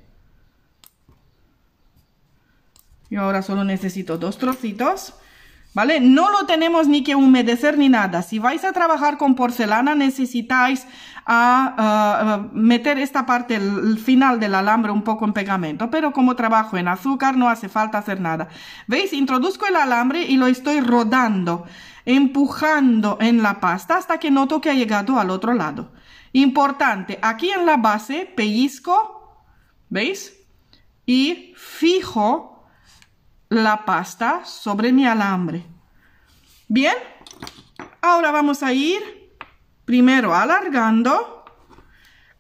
Y ahora solo necesito dos trocitos, ¿vale? No lo tenemos ni que humedecer ni nada. Si vais a trabajar con porcelana necesitáis a, ah, ah, meter esta parte, el final del alambre un poco en pegamento. Pero como trabajo en azúcar no hace falta hacer nada. ¿Veis? Introduzco el alambre y lo estoy rodando empujando en la pasta hasta que noto que ha llegado al otro lado. Importante, aquí en la base pellizco, ¿veis? Y fijo la pasta sobre mi alambre. Bien, ahora vamos a ir primero alargando.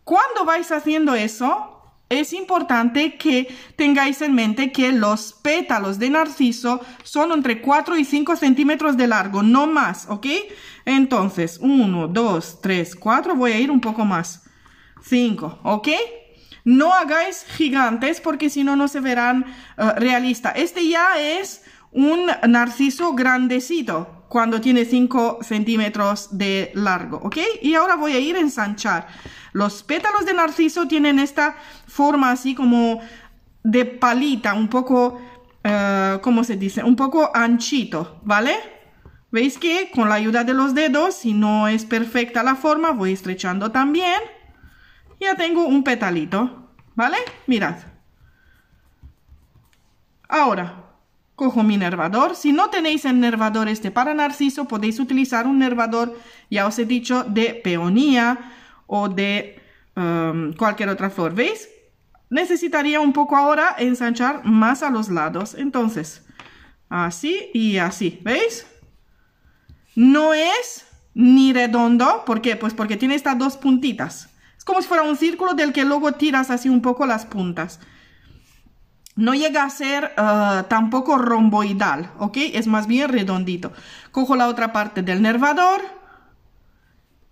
Cuando vais haciendo eso, es importante que tengáis en mente que los pétalos de narciso son entre 4 y 5 centímetros de largo, no más, ¿ok? Entonces, 1, 2, 3, 4, voy a ir un poco más. 5, ¿ok? No hagáis gigantes porque si no, no se verán eh, realistas. Este ya es un narciso grandecito cuando tiene 5 centímetros de largo, ¿ok? Y ahora voy a ir a ensanchar. Los pétalos de narciso tienen esta forma así como de palita, un poco, eh, ¿cómo se dice? Un poco anchito, ¿vale? Veis que con la ayuda de los dedos, si no es perfecta la forma, voy estrechando también. Ya tengo un petalito, ¿vale? Mirad. Ahora, cojo mi nervador. Si no tenéis el nervador este para narciso, podéis utilizar un nervador, ya os he dicho, de peonía o de um, cualquier otra flor. ¿Veis? Necesitaría un poco ahora ensanchar más a los lados. Entonces, así y así. ¿Veis? No es ni redondo. ¿Por qué? Pues porque tiene estas dos puntitas. Es como si fuera un círculo del que luego tiras así un poco las puntas. No llega a ser uh, tampoco romboidal, ¿ok? Es más bien redondito. Cojo la otra parte del nervador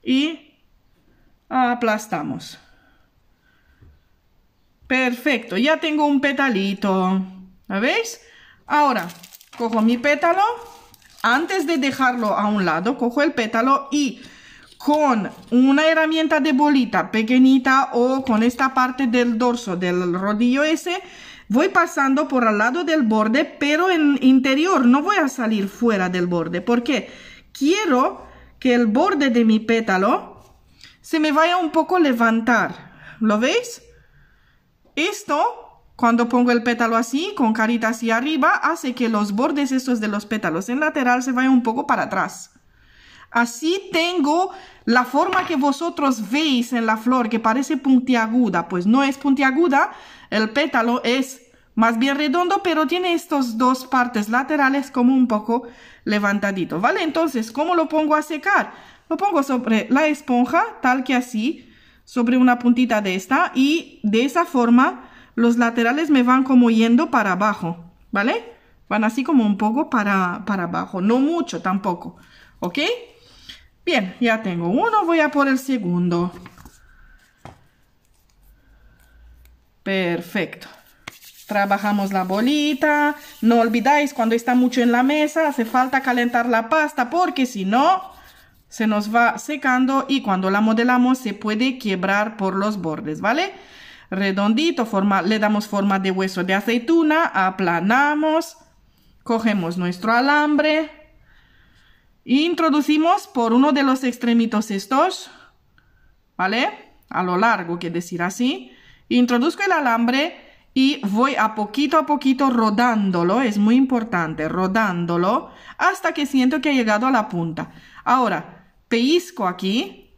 y aplastamos. Perfecto, ya tengo un petalito. ¿La veis? Ahora, cojo mi pétalo. Antes de dejarlo a un lado, cojo el pétalo y con una herramienta de bolita pequeñita o con esta parte del dorso del rodillo ese, voy pasando por al lado del borde, pero en interior, no voy a salir fuera del borde, porque quiero que el borde de mi pétalo se me vaya un poco levantar. ¿Lo veis? Esto, cuando pongo el pétalo así, con carita hacia arriba, hace que los bordes estos de los pétalos en lateral se vayan un poco para atrás. Así tengo la forma que vosotros veis en la flor, que parece puntiaguda. Pues no es puntiaguda, el pétalo es más bien redondo, pero tiene estas dos partes laterales como un poco levantadito. ¿Vale? Entonces, ¿cómo lo pongo a secar? pongo sobre la esponja, tal que así, sobre una puntita de esta, y de esa forma los laterales me van como yendo para abajo, ¿vale? Van así como un poco para, para abajo, no mucho tampoco, ¿ok? Bien, ya tengo uno, voy a por el segundo. Perfecto. Trabajamos la bolita. No olvidáis, cuando está mucho en la mesa, hace falta calentar la pasta, porque si no, se nos va secando y cuando la modelamos se puede quebrar por los bordes, ¿vale? Redondito, forma, le damos forma de hueso de aceituna, aplanamos, cogemos nuestro alambre, introducimos por uno de los extremitos estos, ¿vale? A lo largo, que decir así, introduzco el alambre y voy a poquito a poquito rodándolo, es muy importante, rodándolo hasta que siento que ha llegado a la punta. Ahora, pellizco aquí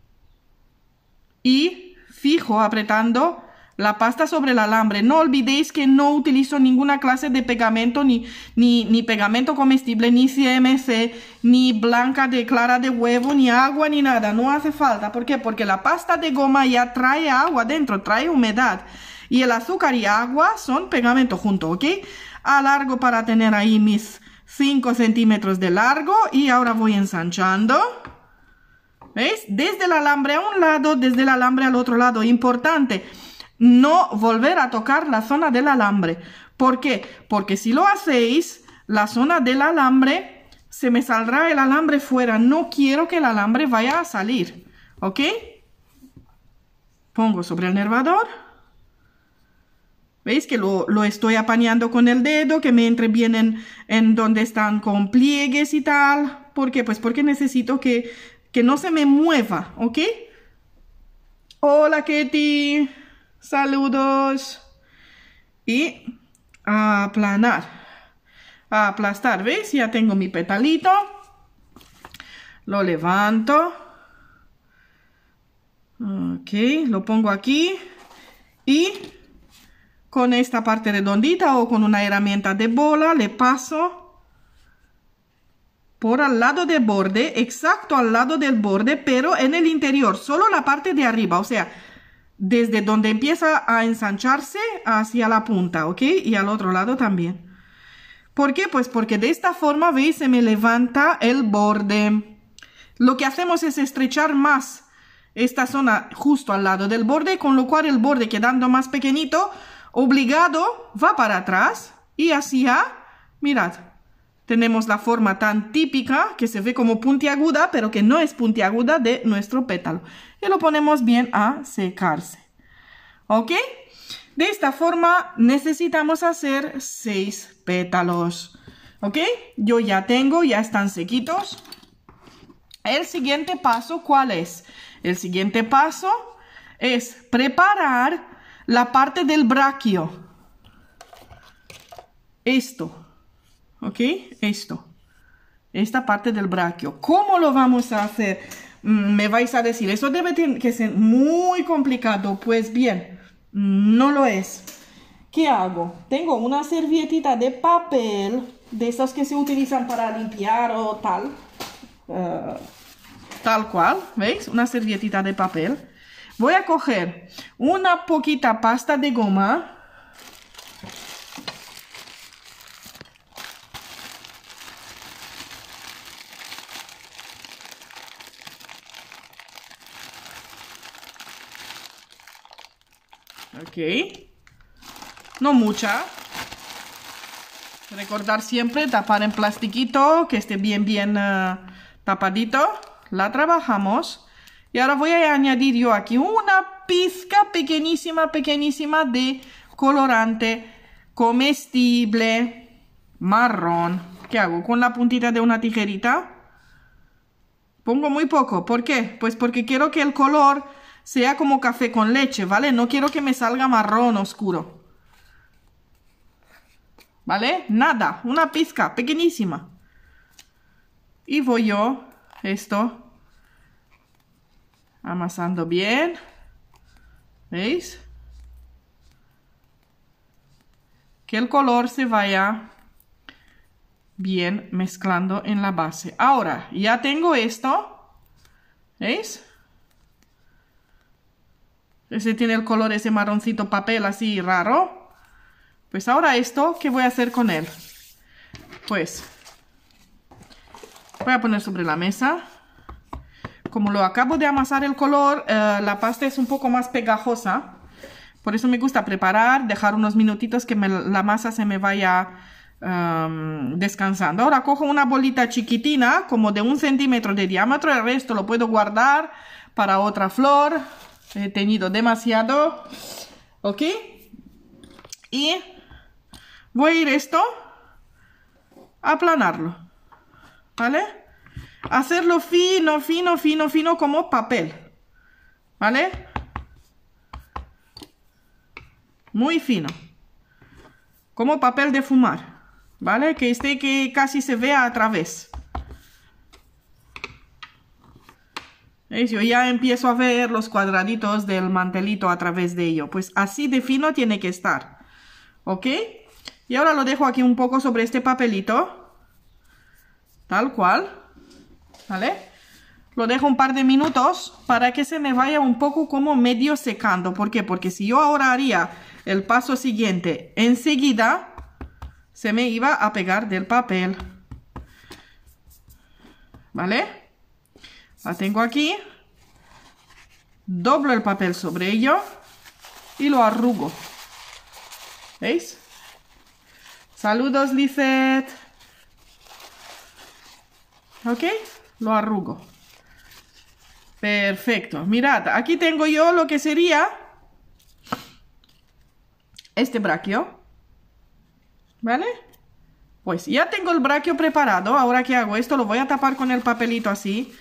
y fijo apretando la pasta sobre el alambre. No olvidéis que no utilizo ninguna clase de pegamento, ni, ni, ni, pegamento comestible, ni CMC, ni blanca de clara de huevo, ni agua, ni nada. No hace falta. ¿Por qué? Porque la pasta de goma ya trae agua dentro, trae humedad. Y el azúcar y agua son pegamento junto, ¿ok? Alargo para tener ahí mis 5 centímetros de largo y ahora voy ensanchando. ¿Veis? Desde el alambre a un lado, desde el alambre al otro lado. Importante, no volver a tocar la zona del alambre. ¿Por qué? Porque si lo hacéis, la zona del alambre, se me saldrá el alambre fuera. No quiero que el alambre vaya a salir. ¿Ok? Pongo sobre el nervador. ¿Veis que lo, estoy apañando con el dedo, que me entre bien en, en, donde están con pliegues y tal? ¿Por qué? Pues porque necesito que que no se me mueva, ¿ok? Hola Katie, saludos. Y aplanar, aplastar, ¿ves? Ya tengo mi petalito. Lo levanto. Ok, lo pongo aquí. Y con esta parte redondita o con una herramienta de bola le paso por al lado del borde, exacto al lado del borde, pero en el interior, solo la parte de arriba, o sea, desde donde empieza a ensancharse hacia la punta, ¿ok? Y al otro lado también. ¿Por qué? Pues porque de esta forma, veis, se me levanta el borde. Lo que hacemos es estrechar más esta zona justo al lado del borde, con lo cual el borde quedando más pequeñito, obligado, va para atrás y hacia, mirad, tenemos la forma tan típica que se ve como puntiaguda, pero que no es puntiaguda de nuestro pétalo. Y lo ponemos bien a secarse. ¿Ok? De esta forma necesitamos hacer seis pétalos. ¿Ok? Yo ya tengo, ya están sequitos. El siguiente paso, ¿cuál es? El siguiente paso es preparar la parte del braquio. Esto. ¿Ok? Esto. Esta parte del braquio. ¿Cómo lo vamos a hacer? Mm, me vais a decir, eso debe que ser muy complicado. Pues bien, no lo es. ¿Qué hago? Tengo una servietita de papel, de esas que se utilizan para limpiar o tal. Eh, tal cual, ¿veis? Una servietita de papel. Voy a coger una poquita pasta de goma, ok. No mucha. Recordar siempre tapar en plastiquito, que esté bien, bien eh, tapadito. La trabajamos. Y ahora voy a añadir yo aquí una pizca pequeñísima, pequeñísima de colorante comestible marrón. ¿Qué hago? Con la puntita de una tijerita. Pongo muy poco. ¿Por qué? Pues porque quiero que el color sea como café con leche, ¿vale? No quiero que me salga marrón oscuro. ¿Vale? Nada, una pizca, pequeñísima. Y voy yo esto amasando bien. ¿Veis? Que el color se vaya bien mezclando en la base. Ahora, ya tengo esto. ¿Veis? Ese tiene el color, ese marroncito papel así raro. Pues ahora esto, ¿qué voy a hacer con él? Pues voy a poner sobre la mesa. Como lo acabo de amasar el color, eh, la pasta es un poco más pegajosa. Por eso me gusta preparar, dejar unos minutitos que la masa se me vaya em, descansando. Ahora cojo una bolita chiquitina, como de un centímetro de diámetro. El resto lo puedo guardar para otra flor he tenido demasiado, ¿ok? Y voy a ir esto, a aplanarlo, ¿vale? Hacerlo fino, fino, fino, fino como papel, ¿vale? Muy fino, como papel de fumar, ¿vale? Que esté que casi se vea a través. Yo ya empiezo a ver los cuadraditos del mantelito a través de ello. Pues así de fino tiene que estar. ¿Ok? Y ahora lo dejo aquí un poco sobre este papelito. Tal cual. ¿Vale? Lo dejo un par de minutos para que se me vaya un poco como medio secando. ¿Por qué? Porque si yo ahora haría el paso siguiente enseguida, se me iba a pegar del papel. ¿Vale? La tengo aquí. Doblo el papel sobre ello y lo arrugo. ¿Veis? Saludos, Lizeth. ¿Ok? Lo arrugo. Perfecto. Mirad, aquí tengo yo lo que sería este braquio. ¿Vale? Pues ya tengo el braquio preparado. Ahora que hago esto, lo voy a tapar con el papelito así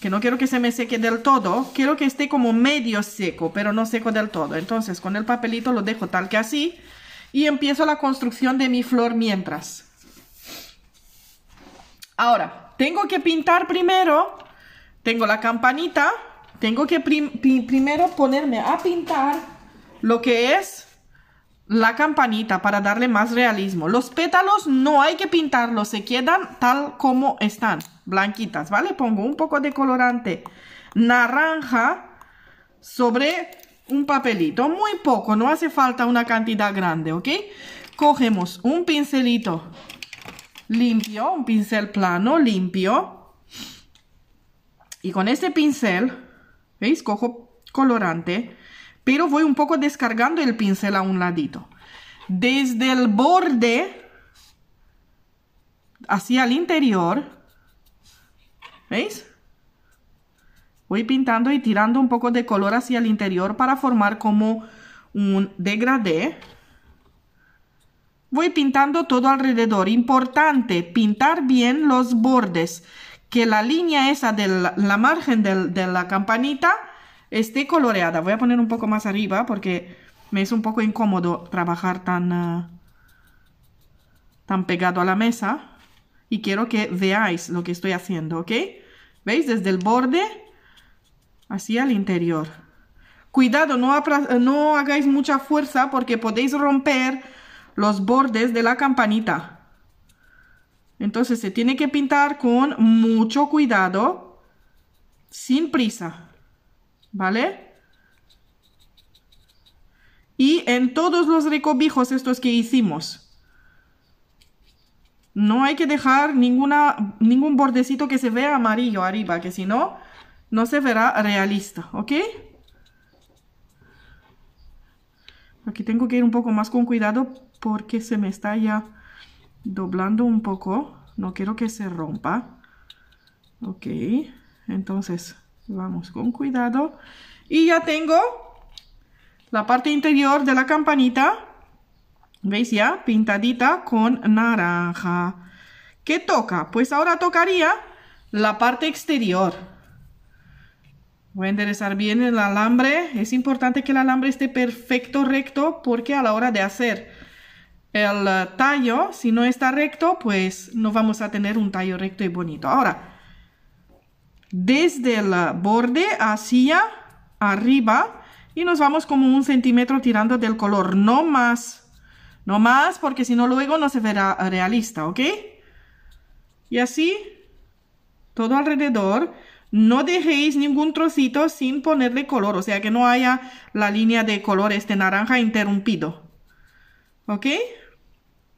que no quiero que se me seque del todo, quiero que esté como medio seco, pero no seco del todo. Entonces con el papelito lo dejo tal que así y empiezo la construcción de mi flor mientras. Ahora, tengo que pintar primero, tengo la campanita, tengo que primero ponerme a pintar lo que es la campanita para darle más realismo. Los pétalos no hay que pintarlos, se quedan tal como están, blanquitas, ¿vale? Pongo un poco de colorante naranja sobre un papelito, muy poco, no hace falta una cantidad grande, ¿ok? Cogemos un pincelito limpio, un pincel plano, limpio. Y con este pincel, ¿veis? Cojo colorante pero voy un poco descargando el pincel a un ladito. Desde el borde hacia el interior, ¿veis? Voy pintando y tirando un poco de color hacia el interior para formar como un degradé. Voy pintando todo alrededor. Importante, pintar bien los bordes. Que la línea esa de la, margen de la campanita esté coloreada. Voy a poner un poco más arriba porque me es un poco incómodo trabajar tan, ah, tan pegado a la mesa. Y quiero que veáis lo que estoy haciendo, ¿ok? ¿Veis? Desde el borde hacia el interior. Cuidado, no, no hagáis mucha fuerza porque podéis romper los bordes de la campanita. Entonces se tiene que pintar con mucho cuidado, sin prisa. ¿vale? Y en todos los recobijos estos que hicimos, no hay que dejar ninguna, ningún bordecito que se vea amarillo arriba, que si no, no se verá realista, ¿ok? Aquí tengo que ir un poco más con cuidado porque se me está ya doblando un poco. No quiero que se rompa. Ok, entonces Vamos con cuidado. Y ya tengo la parte interior de la campanita. ¿Veis ya? Pintadita con naranja. ¿Qué toca? Pues ahora tocaría la parte exterior. Voy a enderezar bien el alambre. Es importante que el alambre esté perfecto, recto, porque a la hora de hacer el tallo, si no está recto, pues no vamos a tener un tallo recto y bonito. Ahora, desde el borde hacia arriba y nos vamos como un centímetro tirando del color, no más, no más porque si no luego no se verá realista, ¿ok? Y así todo alrededor, no dejéis ningún trocito sin ponerle color, o sea que no haya la línea de color este naranja interrumpido, ¿ok?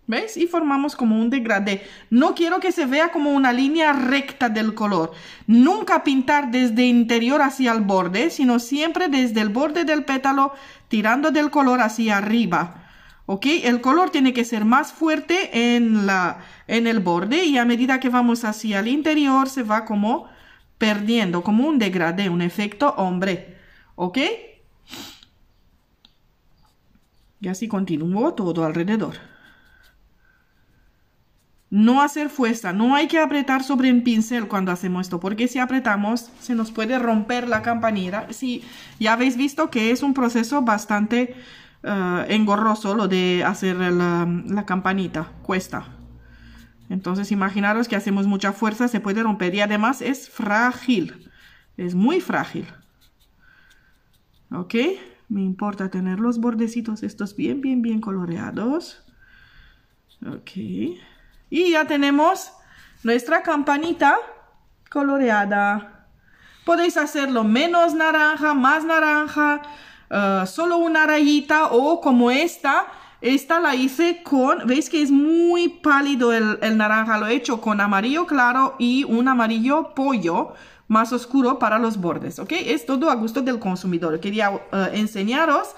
¿Veis? Y formamos como un degradé. No quiero que se vea como una línea recta del color. Nunca pintar desde interior hacia el borde, sino siempre desde el borde del pétalo, tirando del color hacia arriba. ¿Ok? El color tiene que ser más fuerte en, la, en el borde y a medida que vamos hacia el interior se va como perdiendo, como un degradé, un efecto hombre. ¿Ok? Y así continúo todo alrededor. No hacer fuerza, no hay que apretar sobre el pincel cuando hacemos esto, porque si apretamos se nos puede romper la campanita. Sí, ya habéis visto que es un proceso bastante eh, engorroso lo de hacer la, la campanita, cuesta. Entonces imaginaros que hacemos mucha fuerza, se puede romper y además es frágil, es muy frágil. ¿Ok? Me importa tener los bordecitos estos bien, bien, bien coloreados. Ok. Y ya tenemos nuestra campanita coloreada. Podéis hacerlo menos naranja, más naranja, eh, solo una rayita o como esta. Esta la hice con, veis que es muy pálido el, naranja, lo he hecho con amarillo claro y un amarillo pollo más oscuro para los bordes, ¿ok? Es todo a gusto del consumidor. Quería eh, enseñaros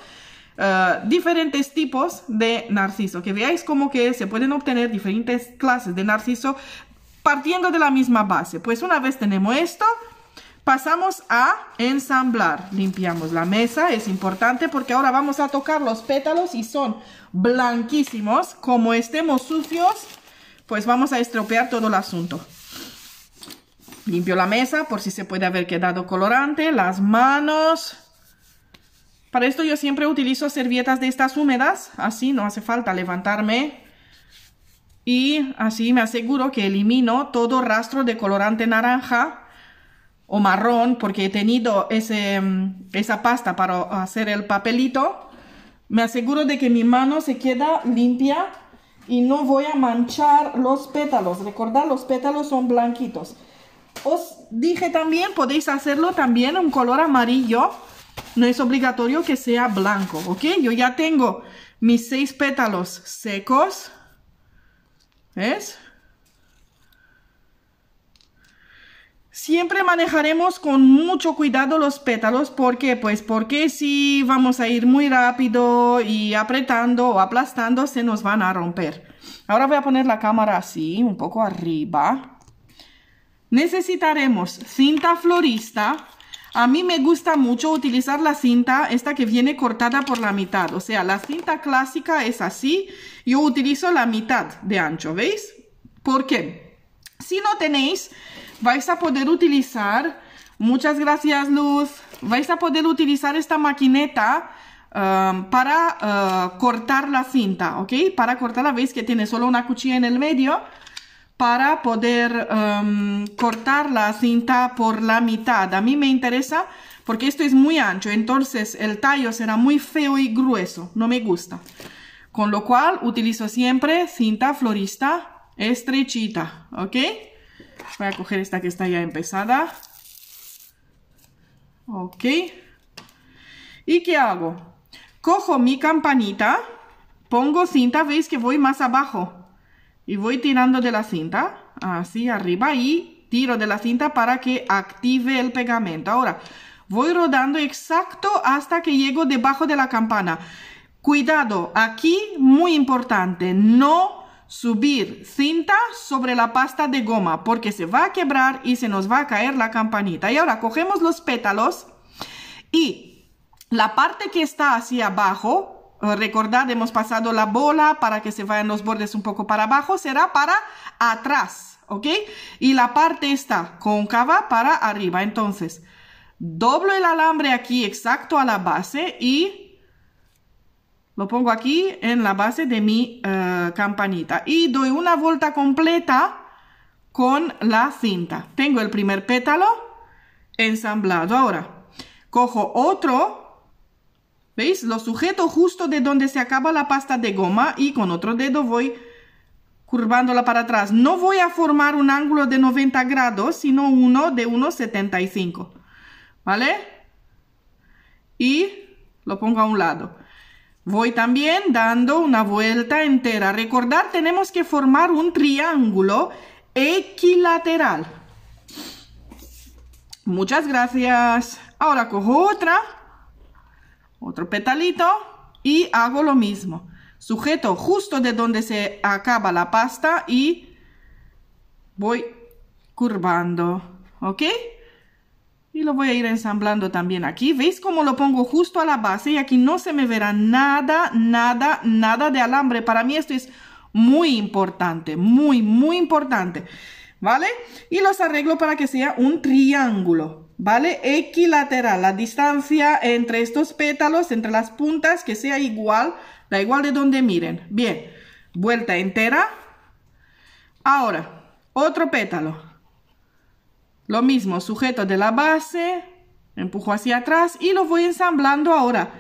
eh, diferentes tipos de narciso, que veáis cómo que se pueden obtener diferentes clases de narciso partiendo de la misma base. Pues una vez tenemos esto, pasamos a ensamblar. Limpiamos la mesa, es importante porque ahora vamos a tocar los pétalos y son blanquísimos. Como estemos sucios, pues vamos a estropear todo el asunto. Limpio la mesa por si se puede haber quedado colorante, las manos, para esto yo siempre utilizo servietas de estas húmedas, así no hace falta levantarme. Y así me aseguro que elimino todo rastro de colorante naranja o marrón, porque he tenido ese, mm, esa pasta para hacer el papelito. Me aseguro de que mi mano se queda limpia y no voy a manchar los pétalos. Recordad, los pétalos son blanquitos. Os dije también, podéis hacerlo también un color amarillo no es obligatorio que sea blanco, ¿ok? Yo ya tengo mis seis pétalos secos. ¿Ves? Siempre manejaremos con mucho cuidado los pétalos, ¿por Pues porque si vamos a ir muy rápido y apretando o aplastando se nos van a romper. Ahora voy a poner la cámara así, un poco arriba. Necesitaremos cinta florista, a mí me gusta mucho utilizar la cinta, esta que viene cortada por la mitad. O sea, la cinta clásica es así. Yo utilizo la mitad de ancho, ¿veis? Porque si no tenéis, vais a poder utilizar... Muchas gracias, Luz. Vais a poder utilizar esta maquineta um, para uh, cortar la cinta, ¿ok? Para cortarla, veis que tiene solo una cuchilla en el medio para poder um, cortar la cinta por la mitad. A mí me interesa porque esto es muy ancho, entonces el tallo será muy feo y grueso, no me gusta. Con lo cual utilizo siempre cinta florista estrechita, ¿ok? Voy a coger esta que está ya empezada. Ok. ¿Y qué hago? Cojo mi campanita, pongo cinta, veis que voy más abajo y voy tirando de la cinta, así arriba, y tiro de la cinta para que active el pegamento. Ahora, voy rodando exacto hasta que llego debajo de la campana. Cuidado, aquí muy importante, no subir cinta sobre la pasta de goma porque se va a quebrar y se nos va a caer la campanita. Y ahora cogemos los pétalos y la parte que está hacia abajo, recordad, hemos pasado la bola para que se vayan los bordes un poco para abajo, será para atrás, ¿ok? Y la parte está cóncava para arriba. Entonces, doblo el alambre aquí exacto a la base y lo pongo aquí en la base de mi eh, campanita. Y doy una vuelta completa con la cinta. Tengo el primer pétalo ensamblado. Ahora, cojo otro ¿Veis? Lo sujeto justo de donde se acaba la pasta de goma y con otro dedo voy curvándola para atrás. No voy a formar un ángulo de 90 grados, sino uno de 1,75. ¿Vale? Y lo pongo a un lado. Voy también dando una vuelta entera. Recordar, tenemos que formar un triángulo equilateral. Muchas gracias. Ahora cojo otra otro petalito y hago lo mismo. Sujeto justo de donde se acaba la pasta y voy curvando, ¿ok? Y lo voy a ir ensamblando también aquí. ¿Veis cómo lo pongo justo a la base? Y aquí no se me verá nada, nada, nada de alambre. Para mí esto es muy importante, muy, muy importante. ¿Vale? Y los arreglo para que sea un triángulo. ¿vale? Equilateral, la distancia entre estos pétalos, entre las puntas, que sea igual, da igual de donde miren. Bien, vuelta entera. Ahora, otro pétalo. Lo mismo, sujeto de la base, empujo hacia atrás y lo voy ensamblando ahora.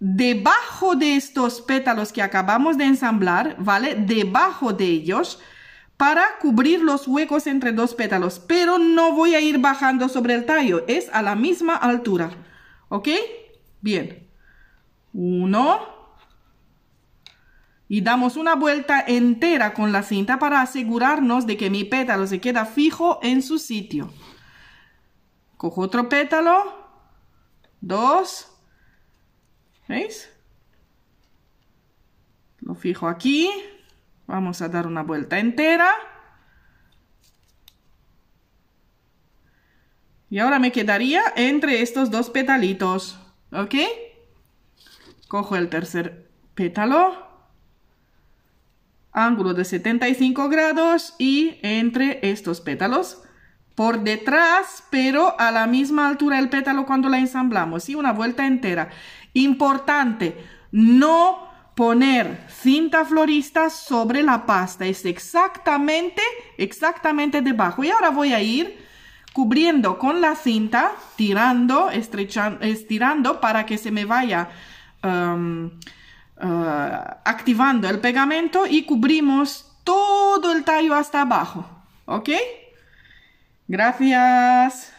Debajo de estos pétalos que acabamos de ensamblar, ¿vale? Debajo de ellos para cubrir los huecos entre dos pétalos, pero no voy a ir bajando sobre el tallo, es a la misma altura, ¿ok? Bien, uno, y damos una vuelta entera con la cinta para asegurarnos de que mi pétalo se queda fijo en su sitio. Cojo otro pétalo, dos, ¿veis? Lo fijo aquí, Vamos a dar una vuelta entera. Y ahora me quedaría entre estos dos petalitos, ¿ok? Cojo el tercer pétalo, ángulo de 75 grados y entre estos pétalos por detrás, pero a la misma altura del pétalo cuando la ensamblamos, y Una vuelta entera. Importante, no poner cinta florista sobre la pasta. Es exactamente, exactamente debajo. Y ahora voy a ir cubriendo con la cinta, tirando, estirando para que se me vaya um, uh, activando el pegamento y cubrimos todo el tallo hasta abajo. ¿Ok? Gracias.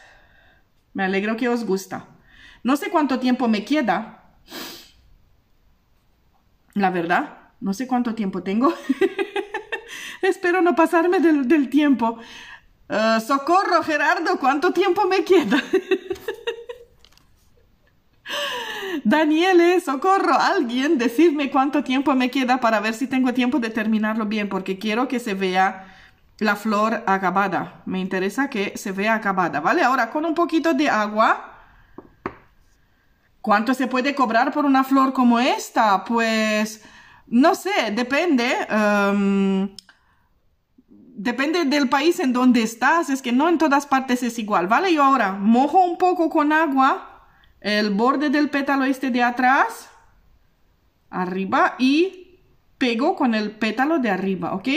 Me alegro que os gusta. No sé cuánto tiempo me queda la verdad, no sé cuánto tiempo tengo. Espero no pasarme del, tiempo. Eh, socorro, Gerardo, ¿cuánto tiempo me queda? Daniele, eh, socorro, alguien, decidme cuánto tiempo me queda para ver si tengo tiempo de terminarlo bien, porque quiero que se vea la flor acabada. Me interesa que se vea acabada, ¿vale? Ahora con un poquito de agua ¿Cuánto se puede cobrar por una flor como esta? Pues, no sé, depende. Em, depende del país en donde estás. Es que no en todas partes es igual, ¿vale? Yo ahora mojo un poco con agua el borde del pétalo este de atrás, arriba, y pego con el pétalo de arriba, ¿ok?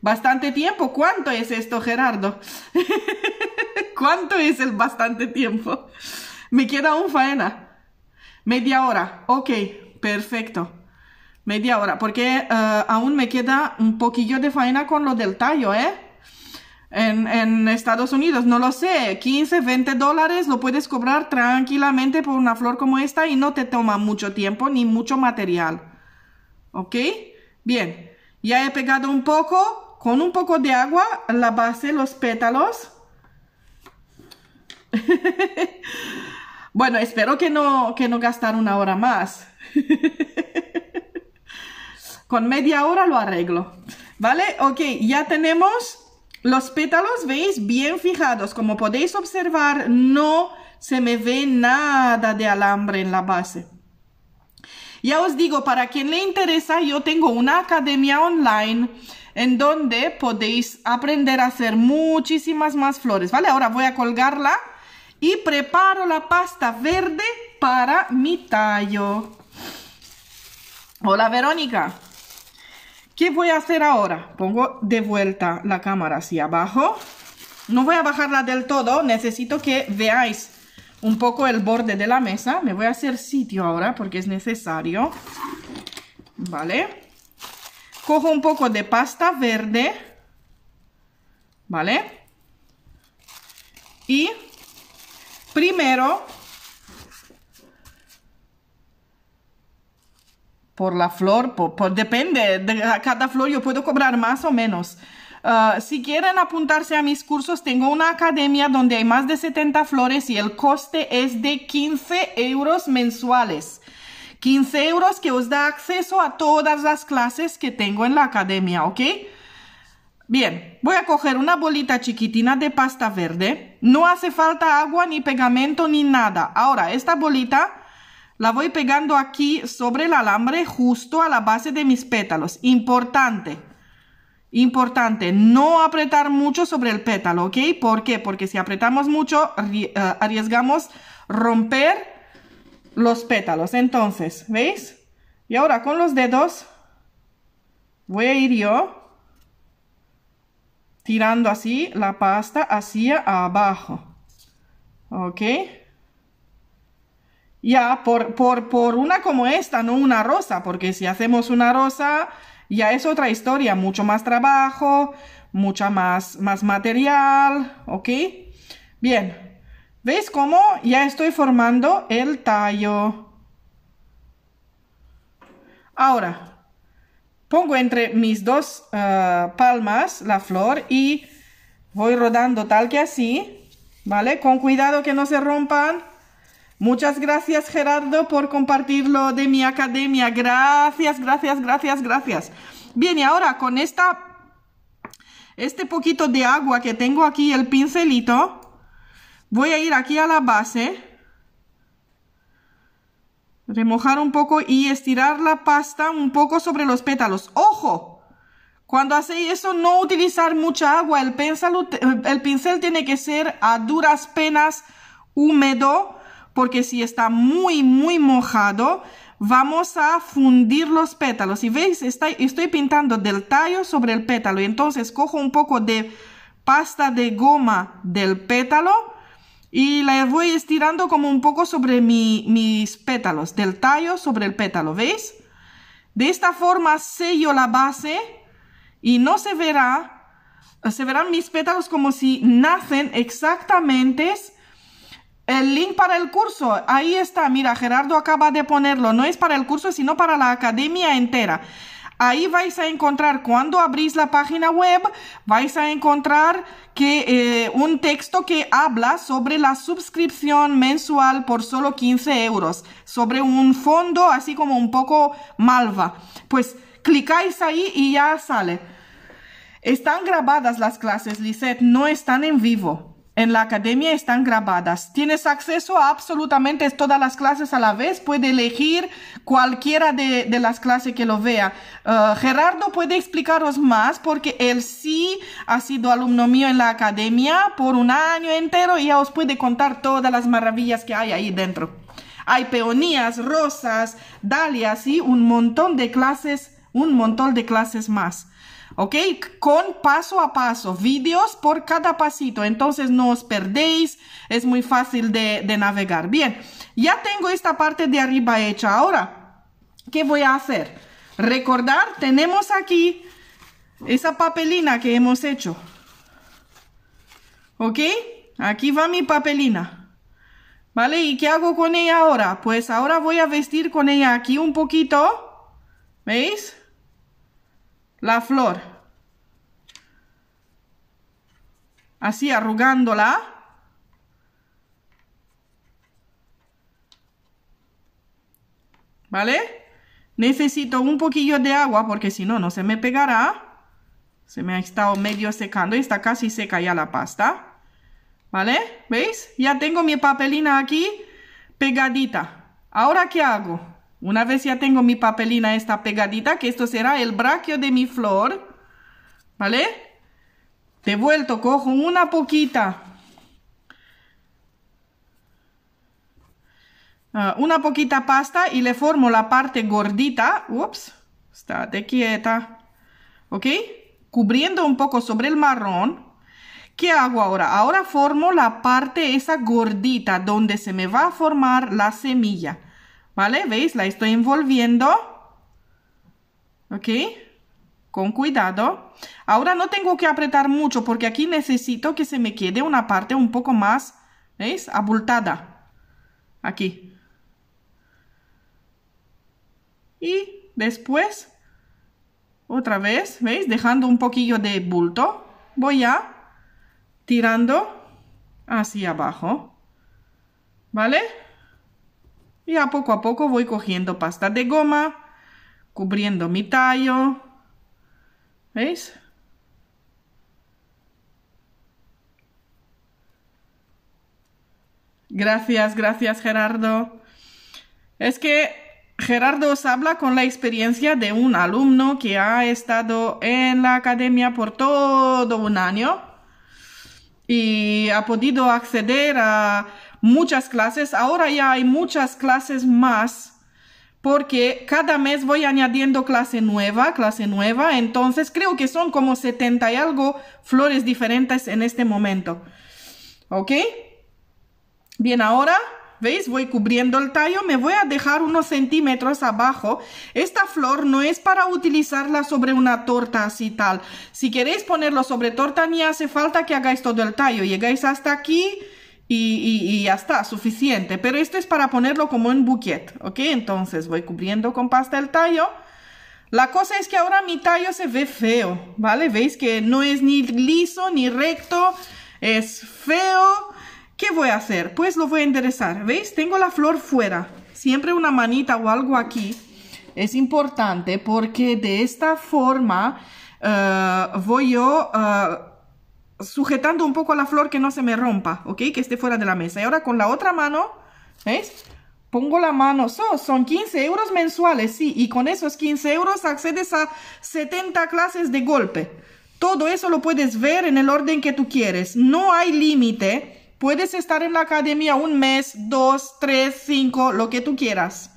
Bastante tiempo. ¿Cuánto es esto, Gerardo? ¿Cuánto es el bastante tiempo? Me queda un faena. Media hora, ok, perfecto. Media hora, porque eh, aún me queda un poquillo de faena con lo del tallo, ¿eh? En, en, Estados Unidos, no lo sé, 15, 20 dólares lo puedes cobrar tranquilamente por una flor como esta y no te toma mucho tiempo ni mucho material. ¿Ok? Bien, ya he pegado un poco, con un poco de agua, la base, los pétalos. Bueno, espero que no, que no gastar una hora más. Con media hora lo arreglo. ¿Vale? Ok, ya tenemos los pétalos, ¿veis? Bien fijados. Como podéis observar, no se me ve nada de alambre en la base. Ya os digo, para quien le interesa, yo tengo una academia online en donde podéis aprender a hacer muchísimas más flores, ¿vale? Ahora voy a colgarla y preparo la pasta verde para mi tallo. Hola Verónica. ¿Qué voy a hacer ahora? Pongo de vuelta la cámara hacia abajo. No voy a bajarla del todo, necesito que veáis un poco el borde de la mesa. Me voy a hacer sitio ahora porque es necesario. ¿Vale? Cojo un poco de pasta verde. ¿Vale? Y Primero, por la flor, por, depende, de cada flor yo puedo cobrar más o menos. Ah, si quieren apuntarse a mis cursos, tengo una academia donde hay más de 70 flores y el coste es de 15 euros mensuales. 15 euros que os da acceso a todas las clases que tengo en la academia, ¿ok? Bien, voy a coger una bolita chiquitina de pasta verde. No hace falta agua, ni pegamento, ni nada. Ahora, esta bolita la voy pegando aquí sobre el alambre justo a la base de mis pétalos. Importante, importante, no apretar mucho sobre el pétalo, ¿ok? ¿Por qué? Porque si apretamos mucho, eh, arriesgamos romper los pétalos. Entonces, ¿veis? Y ahora con los dedos voy a ir yo tirando así la pasta hacia abajo. ¿Ok? Ya, por, por, una como esta, no una rosa, porque si hacemos una rosa, ya es otra historia, mucho más trabajo, mucha más, más material, ¿ok? Bien, ¿veis cómo ya estoy formando el tallo? Ahora, Pongo entre mis dos ah, palmas la flor y voy rodando tal que así, ¿vale? Con cuidado que no se rompan. Muchas gracias Gerardo por compartirlo de mi academia. Gracias, gracias, gracias, gracias. Bien, y ahora con esta, este poquito de agua que tengo aquí, el pincelito, voy a ir aquí a la base Remojar un poco y estirar la pasta un poco sobre los pétalos. ¡Ojo! Cuando hacéis eso, no utilizar mucha agua. El pincel, el pincel tiene que ser a duras penas húmedo, porque si está muy, muy mojado, vamos a fundir los pétalos. Y veis, estoy pintando del tallo sobre el pétalo. Entonces cojo un poco de pasta de goma del pétalo y la voy estirando como un poco sobre mis pétalos, del tallo sobre el pétalo, ¿veis? De esta forma sello la base y no se verá, se verán mis pétalos como si nacen exactamente. El link para el curso, ahí está, mira, Gerardo acaba de ponerlo, no es para el curso, sino para la academia entera. Ahí vais a encontrar, cuando abrís la página web, vais a encontrar que eh, un texto que habla sobre la suscripción mensual por solo 15 euros, sobre un fondo así como un poco malva. Pues clicáis ahí y ya sale. Están grabadas las clases, Lisette, no están en vivo en la academia están grabadas. Tienes acceso a absolutamente todas las clases a la vez. Puede elegir cualquiera de, las clases que lo vea. Eh, Gerardo puede explicaros más porque él sí ha sido alumno mío en la academia por un año entero y ya os puede contar todas las maravillas que hay ahí dentro. Hay peonías, rosas, dalias y un montón de clases, un montón de clases más. ¿ok? Con paso a paso, vídeos por cada pasito, entonces no os perdéis, es muy fácil de, navegar. Bien, ya tengo esta parte de arriba hecha. Ahora, ¿qué voy a hacer? Recordar, tenemos aquí esa papelina que hemos hecho. ¿Ok? Aquí va mi papelina. ¿Vale? ¿Y qué hago con ella ahora? Pues ahora voy a vestir con ella aquí un poquito. ¿Veis? la flor. Así arrugándola. ¿Vale? Necesito un poquillo de agua porque si no, no se me pegará. Se me ha estado medio secando y está casi seca ya la pasta. ¿Vale? ¿Veis? Ya tengo mi papelina aquí pegadita. ¿Ahora qué hago? Una vez ya tengo mi papelina esta pegadita, que esto será el braquio de mi flor, ¿vale? Te vuelto cojo una poquita. Ah, una poquita pasta y le formo la parte gordita. Ups, estate quieta. ¿Ok? Cubriendo un poco sobre el marrón. ¿Qué hago ahora? Ahora formo la parte esa gordita donde se me va a formar la semilla. ¿Vale? ¿Veis? La estoy envolviendo. ¿Ok? Con cuidado. Ahora no tengo que apretar mucho porque aquí necesito que se me quede una parte un poco más, ¿veis? Abultada. Aquí. Y después, otra vez, ¿veis? Dejando un poquillo de bulto. Voy a tirando hacia abajo. ¿Vale? a poco a poco voy cogiendo pasta de goma, cubriendo mi tallo. ¿Veis? Gracias, gracias Gerardo. Es que Gerardo os habla con la experiencia de un alumno que ha estado en la academia por todo un año y ha podido acceder a muchas clases. Ahora ya hay muchas clases más porque cada mes voy añadiendo clase nueva, clase nueva. Entonces creo que son como 70 y algo flores diferentes en este momento. ¿Ok? Bien, ahora, ¿veis? Voy cubriendo el tallo, me voy a dejar unos centímetros abajo. Esta flor no es para utilizarla sobre una torta así tal. Si queréis ponerlo sobre torta, ni hace falta que hagáis todo el tallo. Llegáis hasta aquí y, ya está, suficiente. Pero esto es para ponerlo como un bouquet, ¿ok? Entonces voy cubriendo con pasta el tallo. La cosa es que ahora mi tallo se ve feo, ¿vale? Veis que no es ni liso ni recto, es feo. ¿Qué voy a hacer? Pues lo voy a enderezar. ¿Veis? Tengo la flor fuera. Siempre una manita o algo aquí es importante porque de esta forma eh, voy yo... Eh, sujetando un poco la flor que no se me rompa, ¿ok? Que esté fuera de la mesa. Y ahora con la otra mano, ¿ves? Pongo la mano, son 15 euros mensuales, sí, y con esos 15 euros accedes a 70 clases de golpe. Todo eso lo puedes ver en el orden que tú quieres. No hay límite. Puedes estar en la academia un mes, dos, tres, cinco, lo que tú quieras.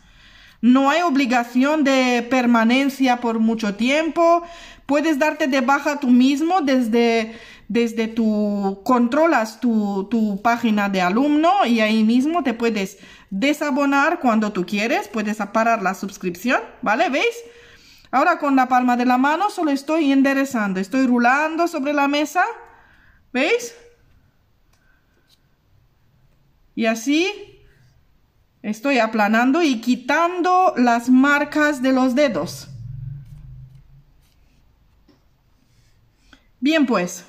No hay obligación de permanencia por mucho tiempo. Puedes darte de baja tú mismo desde desde tu, controlas tu, tu página de alumno y ahí mismo te puedes desabonar cuando tú quieres, puedes parar la suscripción, ¿vale? ¿Veis? Ahora con la palma de la mano solo estoy enderezando, estoy rulando sobre la mesa, ¿veis? Y así estoy aplanando y quitando las marcas de los dedos. Bien pues.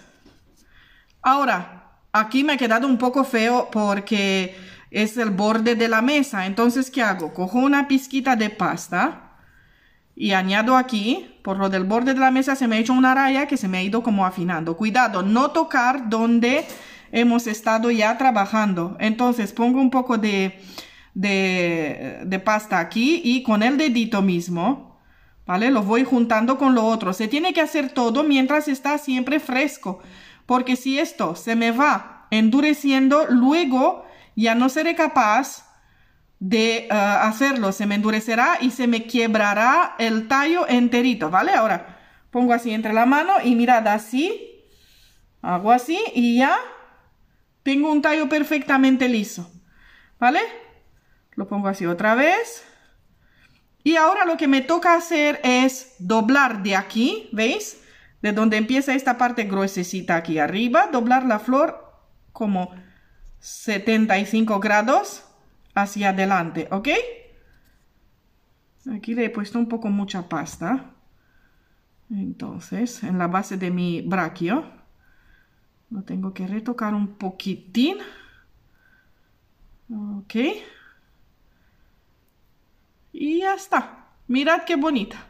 Ahora, aquí me ha quedado un poco feo porque es el borde de la mesa. Entonces, ¿qué hago? Cojo una pizquita de pasta y añado aquí, por lo del borde de la mesa se me ha hecho una raya que se me ha ido como afinando. Cuidado, no tocar donde hemos estado ya trabajando. Entonces, pongo un poco de, de, de pasta aquí y con el dedito mismo, ¿vale? Lo voy juntando con lo otro. Se tiene que hacer todo mientras está siempre fresco porque si esto se me va endureciendo, luego ya no seré capaz de eh, hacerlo, se me endurecerá y se me quebrará el tallo enterito, ¿vale? Ahora pongo así entre la mano y mirad así, hago así y ya tengo un tallo perfectamente liso, ¿vale? Lo pongo así otra vez. Y ahora lo que me toca hacer es doblar de aquí, ¿veis? de donde empieza esta parte gruesecita aquí arriba, doblar la flor como 75 grados hacia adelante, ¿ok? Aquí le he puesto un poco mucha pasta. Entonces, en la base de mi braquio, lo tengo que retocar un poquitín. Ok. Y ya está. Mirad qué bonita.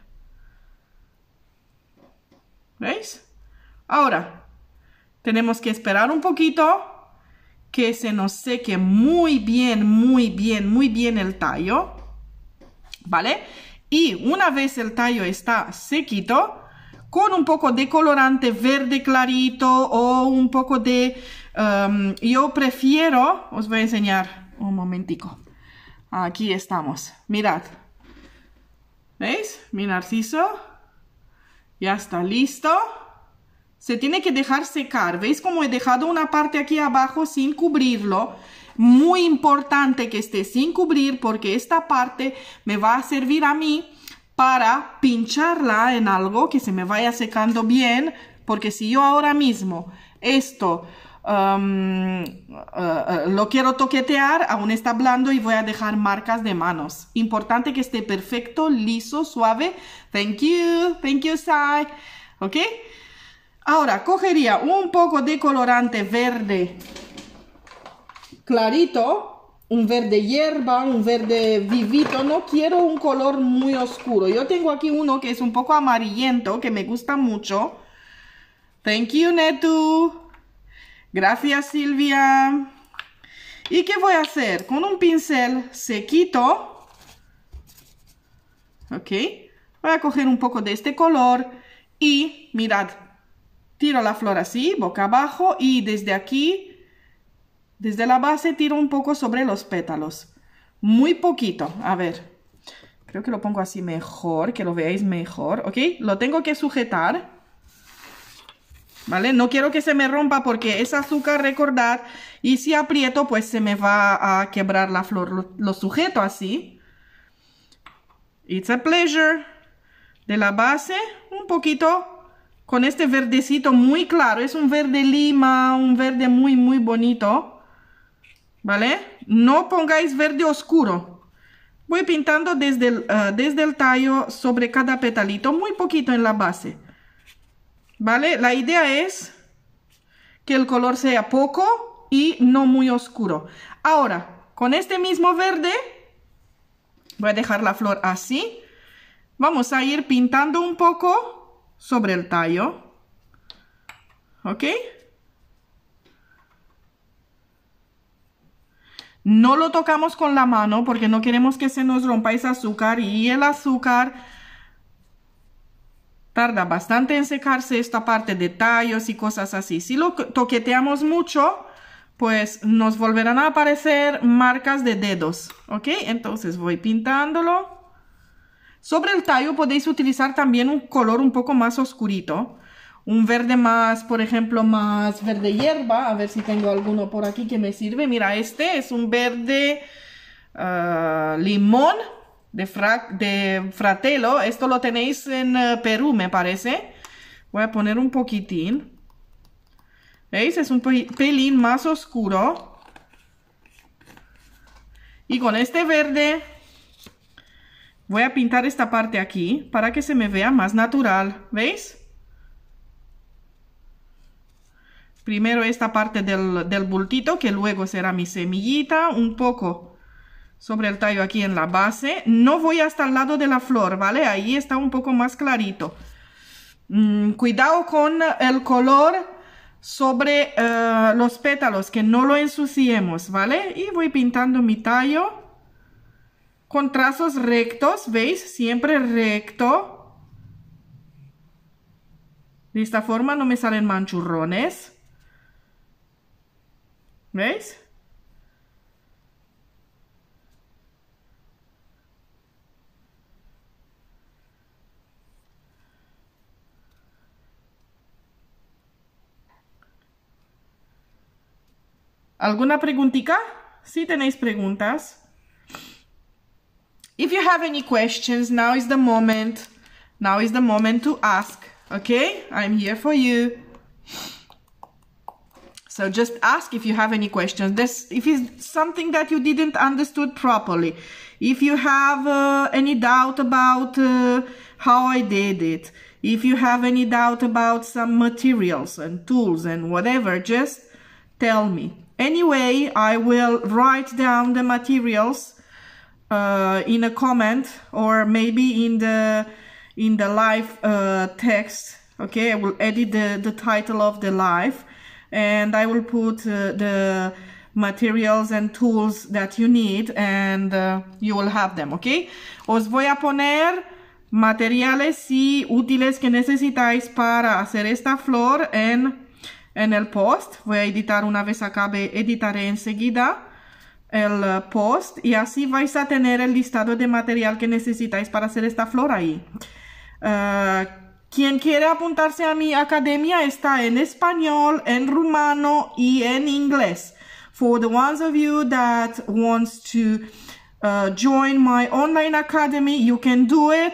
¿Veis? Ahora, tenemos que esperar un poquito que se nos seque muy bien, muy bien, muy bien el tallo. ¿Vale? Y una vez el tallo está sequito, con un poco de colorante verde clarito o un poco de... Um, yo prefiero, os voy a enseñar un momentico. Aquí estamos. Mirad. ¿Veis? Mi narciso ya está listo. Se tiene que dejar secar. ¿Veis cómo he dejado una parte aquí abajo sin cubrirlo? Muy importante que esté sin cubrir porque esta parte me va a servir a mí para pincharla en algo que se me vaya secando bien. Porque si yo ahora mismo esto Um, uh, uh, lo quiero toquetear, aún está blando y voy a dejar marcas de manos. Importante que esté perfecto, liso, suave. Thank you, thank you, Sai. ¿Ok? Ahora, cogería un poco de colorante verde clarito, un verde hierba, un verde vivito. No quiero un color muy oscuro. Yo tengo aquí uno que es un poco amarillento, que me gusta mucho. Thank you, Netu. Gracias, Silvia. ¿Y qué voy a hacer? Con un pincel sequito, ¿ok? Voy a coger un poco de este color y mirad, tiro la flor así, boca abajo y desde aquí, desde la base tiro un poco sobre los pétalos. Muy poquito, a ver, creo que lo pongo así mejor, que lo veáis mejor, ¿ok? Lo tengo que sujetar ¿Vale? No quiero que se me rompa porque es azúcar, recordad. Y si aprieto, pues se me va a quebrar la flor. Lo, sujeto así. It's a pleasure. De la base, un poquito con este verdecito muy claro. Es un verde lima, un verde muy, muy bonito. ¿Vale? No pongáis verde oscuro. Voy pintando desde eh, desde el tallo sobre cada petalito, muy poquito en la base. ¿Vale? La idea es que el color sea poco y no muy oscuro. Ahora, con este mismo verde, voy a dejar la flor así. Vamos a ir pintando un poco sobre el tallo. ¿Ok? No lo tocamos con la mano porque no queremos que se nos rompa ese azúcar y el azúcar tarda bastante en secarse esta parte de tallos y cosas así. Si lo toqueteamos mucho, pues nos volverán a aparecer marcas de dedos, ¿ok? Entonces voy pintándolo. Sobre el tallo podéis utilizar también un color un poco más oscurito. Un verde más, por ejemplo, más verde hierba. A ver si tengo alguno por aquí que me sirve. Mira, este es un verde ah, limón de, de Fratelo. Esto lo tenéis en eh, Perú, me parece. Voy a poner un poquitín. ¿Veis? Es un pelín más oscuro. Y con este verde voy a pintar esta parte aquí para que se me vea más natural. ¿Veis? Primero esta parte del, del bultito que luego será mi semillita. Un poco sobre el tallo aquí en la base. No voy hasta el lado de la flor, ¿vale? Ahí está un poco más clarito. Mm, cuidado con el color sobre eh, los pétalos, que no lo ensuciemos, ¿vale? Y voy pintando mi tallo con trazos rectos, ¿veis? Siempre recto. De esta forma no me salen manchurrones. ¿Veis? ¿Alguna preguntica? Si ¿Sí tenéis preguntas. If you have any questions, now is the moment. Now is the moment to ask. Okay? I'm here for you. So just ask if you have any questions. This, if it's something that you didn't understood properly, if you have uh, any doubt about uh, how I did it, if you have any doubt about some materials and tools and whatever, just tell me. Anyway, I will write down the materials uh, in a comment or maybe in the in the live uh, text. Okay, I will edit the, the title of the live and I will put uh, the materials and tools that you need and uh, you will have them, Okay, Os voy a poner materiales y útiles que necesitáis para hacer esta flor en en el post. Voy a editar una vez acabe, editaré enseguida el eh, post y así vais a tener el listado de material que necesitáis para hacer esta flor ahí. Eh, quien quiere apuntarse a mi academia está en español, en rumano y en inglés. For the ones of you that wants to eh, join my online academy, you can do it.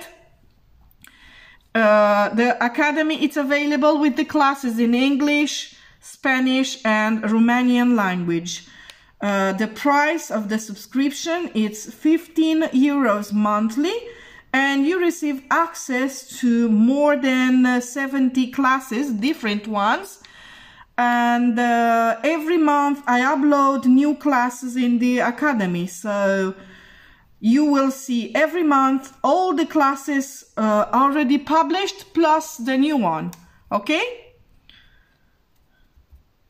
the academy is available with the classes in English, Spanish, and Romanian language. Uh, the price of the subscription is 15 euros monthly and you receive access to more than uh, 70 classes, different ones. And uh, every month I upload new classes in the academy. So you will see every month all the classes uh, already published plus the new one. Okay?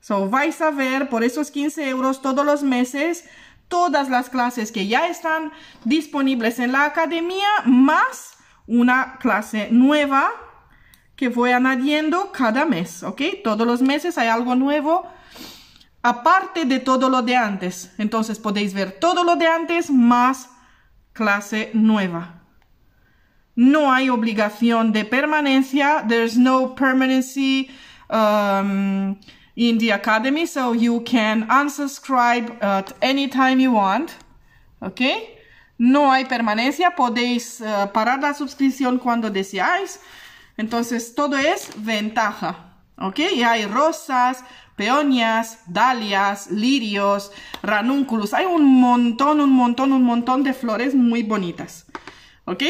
So, vais a ver por esos 15 euros todos los meses todas las clases que ya están disponibles en la academia, más una clase nueva que voy añadiendo cada mes, ¿ok? Todos los meses hay algo nuevo aparte de todo lo de antes. Entonces podéis ver todo lo de antes más clase nueva. No hay obligación de permanencia. There's no permanency. Um, in the academy so you can unsubscribe at any time you want ok no hay permanencia podéis eh, parar la suscripción cuando deseáis entonces todo es ventaja ok y hay rosas peonias dalias lirios ranúnculos hay un montón un montón un montón de flores muy bonitas ok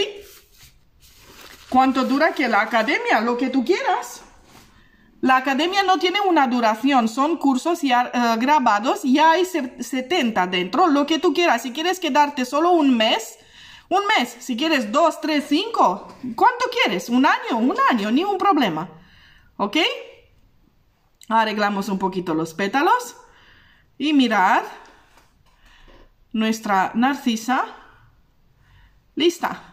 cuánto dura que la academia lo que tú quieras la academia no tiene una duración, son cursos ya eh, grabados, ya hay 70 dentro, lo que tú quieras. Si quieres quedarte solo un mes, un mes. Si quieres dos, tres, cinco, ¿cuánto quieres? Un año, un año, ni un problema. ¿Ok? Arreglamos un poquito los pétalos. Y mirad, nuestra narcisa lista.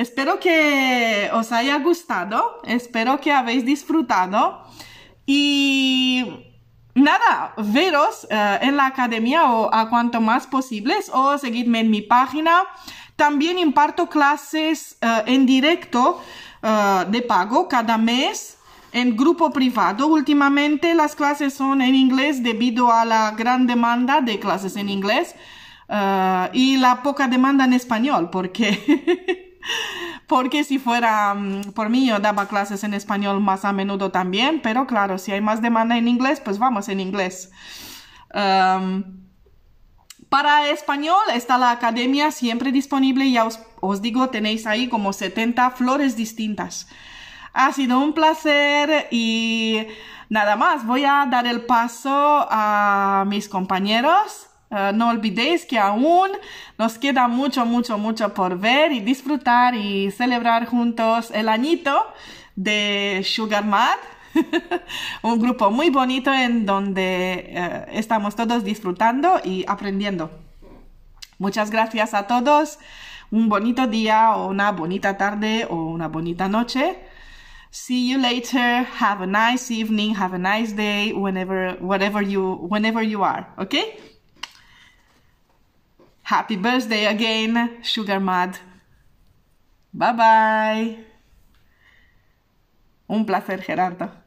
Espero que os haya gustado, espero que habéis disfrutado y nada, veros eh, en la academia o a cuanto más posibles o seguidme en mi página. También imparto clases eh, en directo eh, de pago cada mes en grupo privado. Últimamente las clases son en inglés debido a la gran demanda de clases en inglés y la poca demanda en español porque... Porque si fuera mm, por mí, yo daba clases en español más a menudo también, pero claro, si hay más demanda en inglés, pues vamos en inglés. Em, para español está la academia siempre disponible, ya os, os, digo, tenéis ahí como 70 flores distintas. Ha sido un placer y nada más, voy a dar el paso a mis compañeros Ah, no olvidéis que aún nos queda mucho, mucho, mucho por ver y disfrutar y celebrar juntos el añito de Sugar Mad. un grupo muy bonito en donde eh, estamos todos disfrutando y aprendiendo. Muchas gracias a todos. Un bonito día o una bonita tarde o una bonita noche. See you later. Have a nice evening. Have a nice day. Whenever, whatever you, whenever you are. Okay? Happy birthday again, Sugar mud Bye bye. Un placer, Gerardo.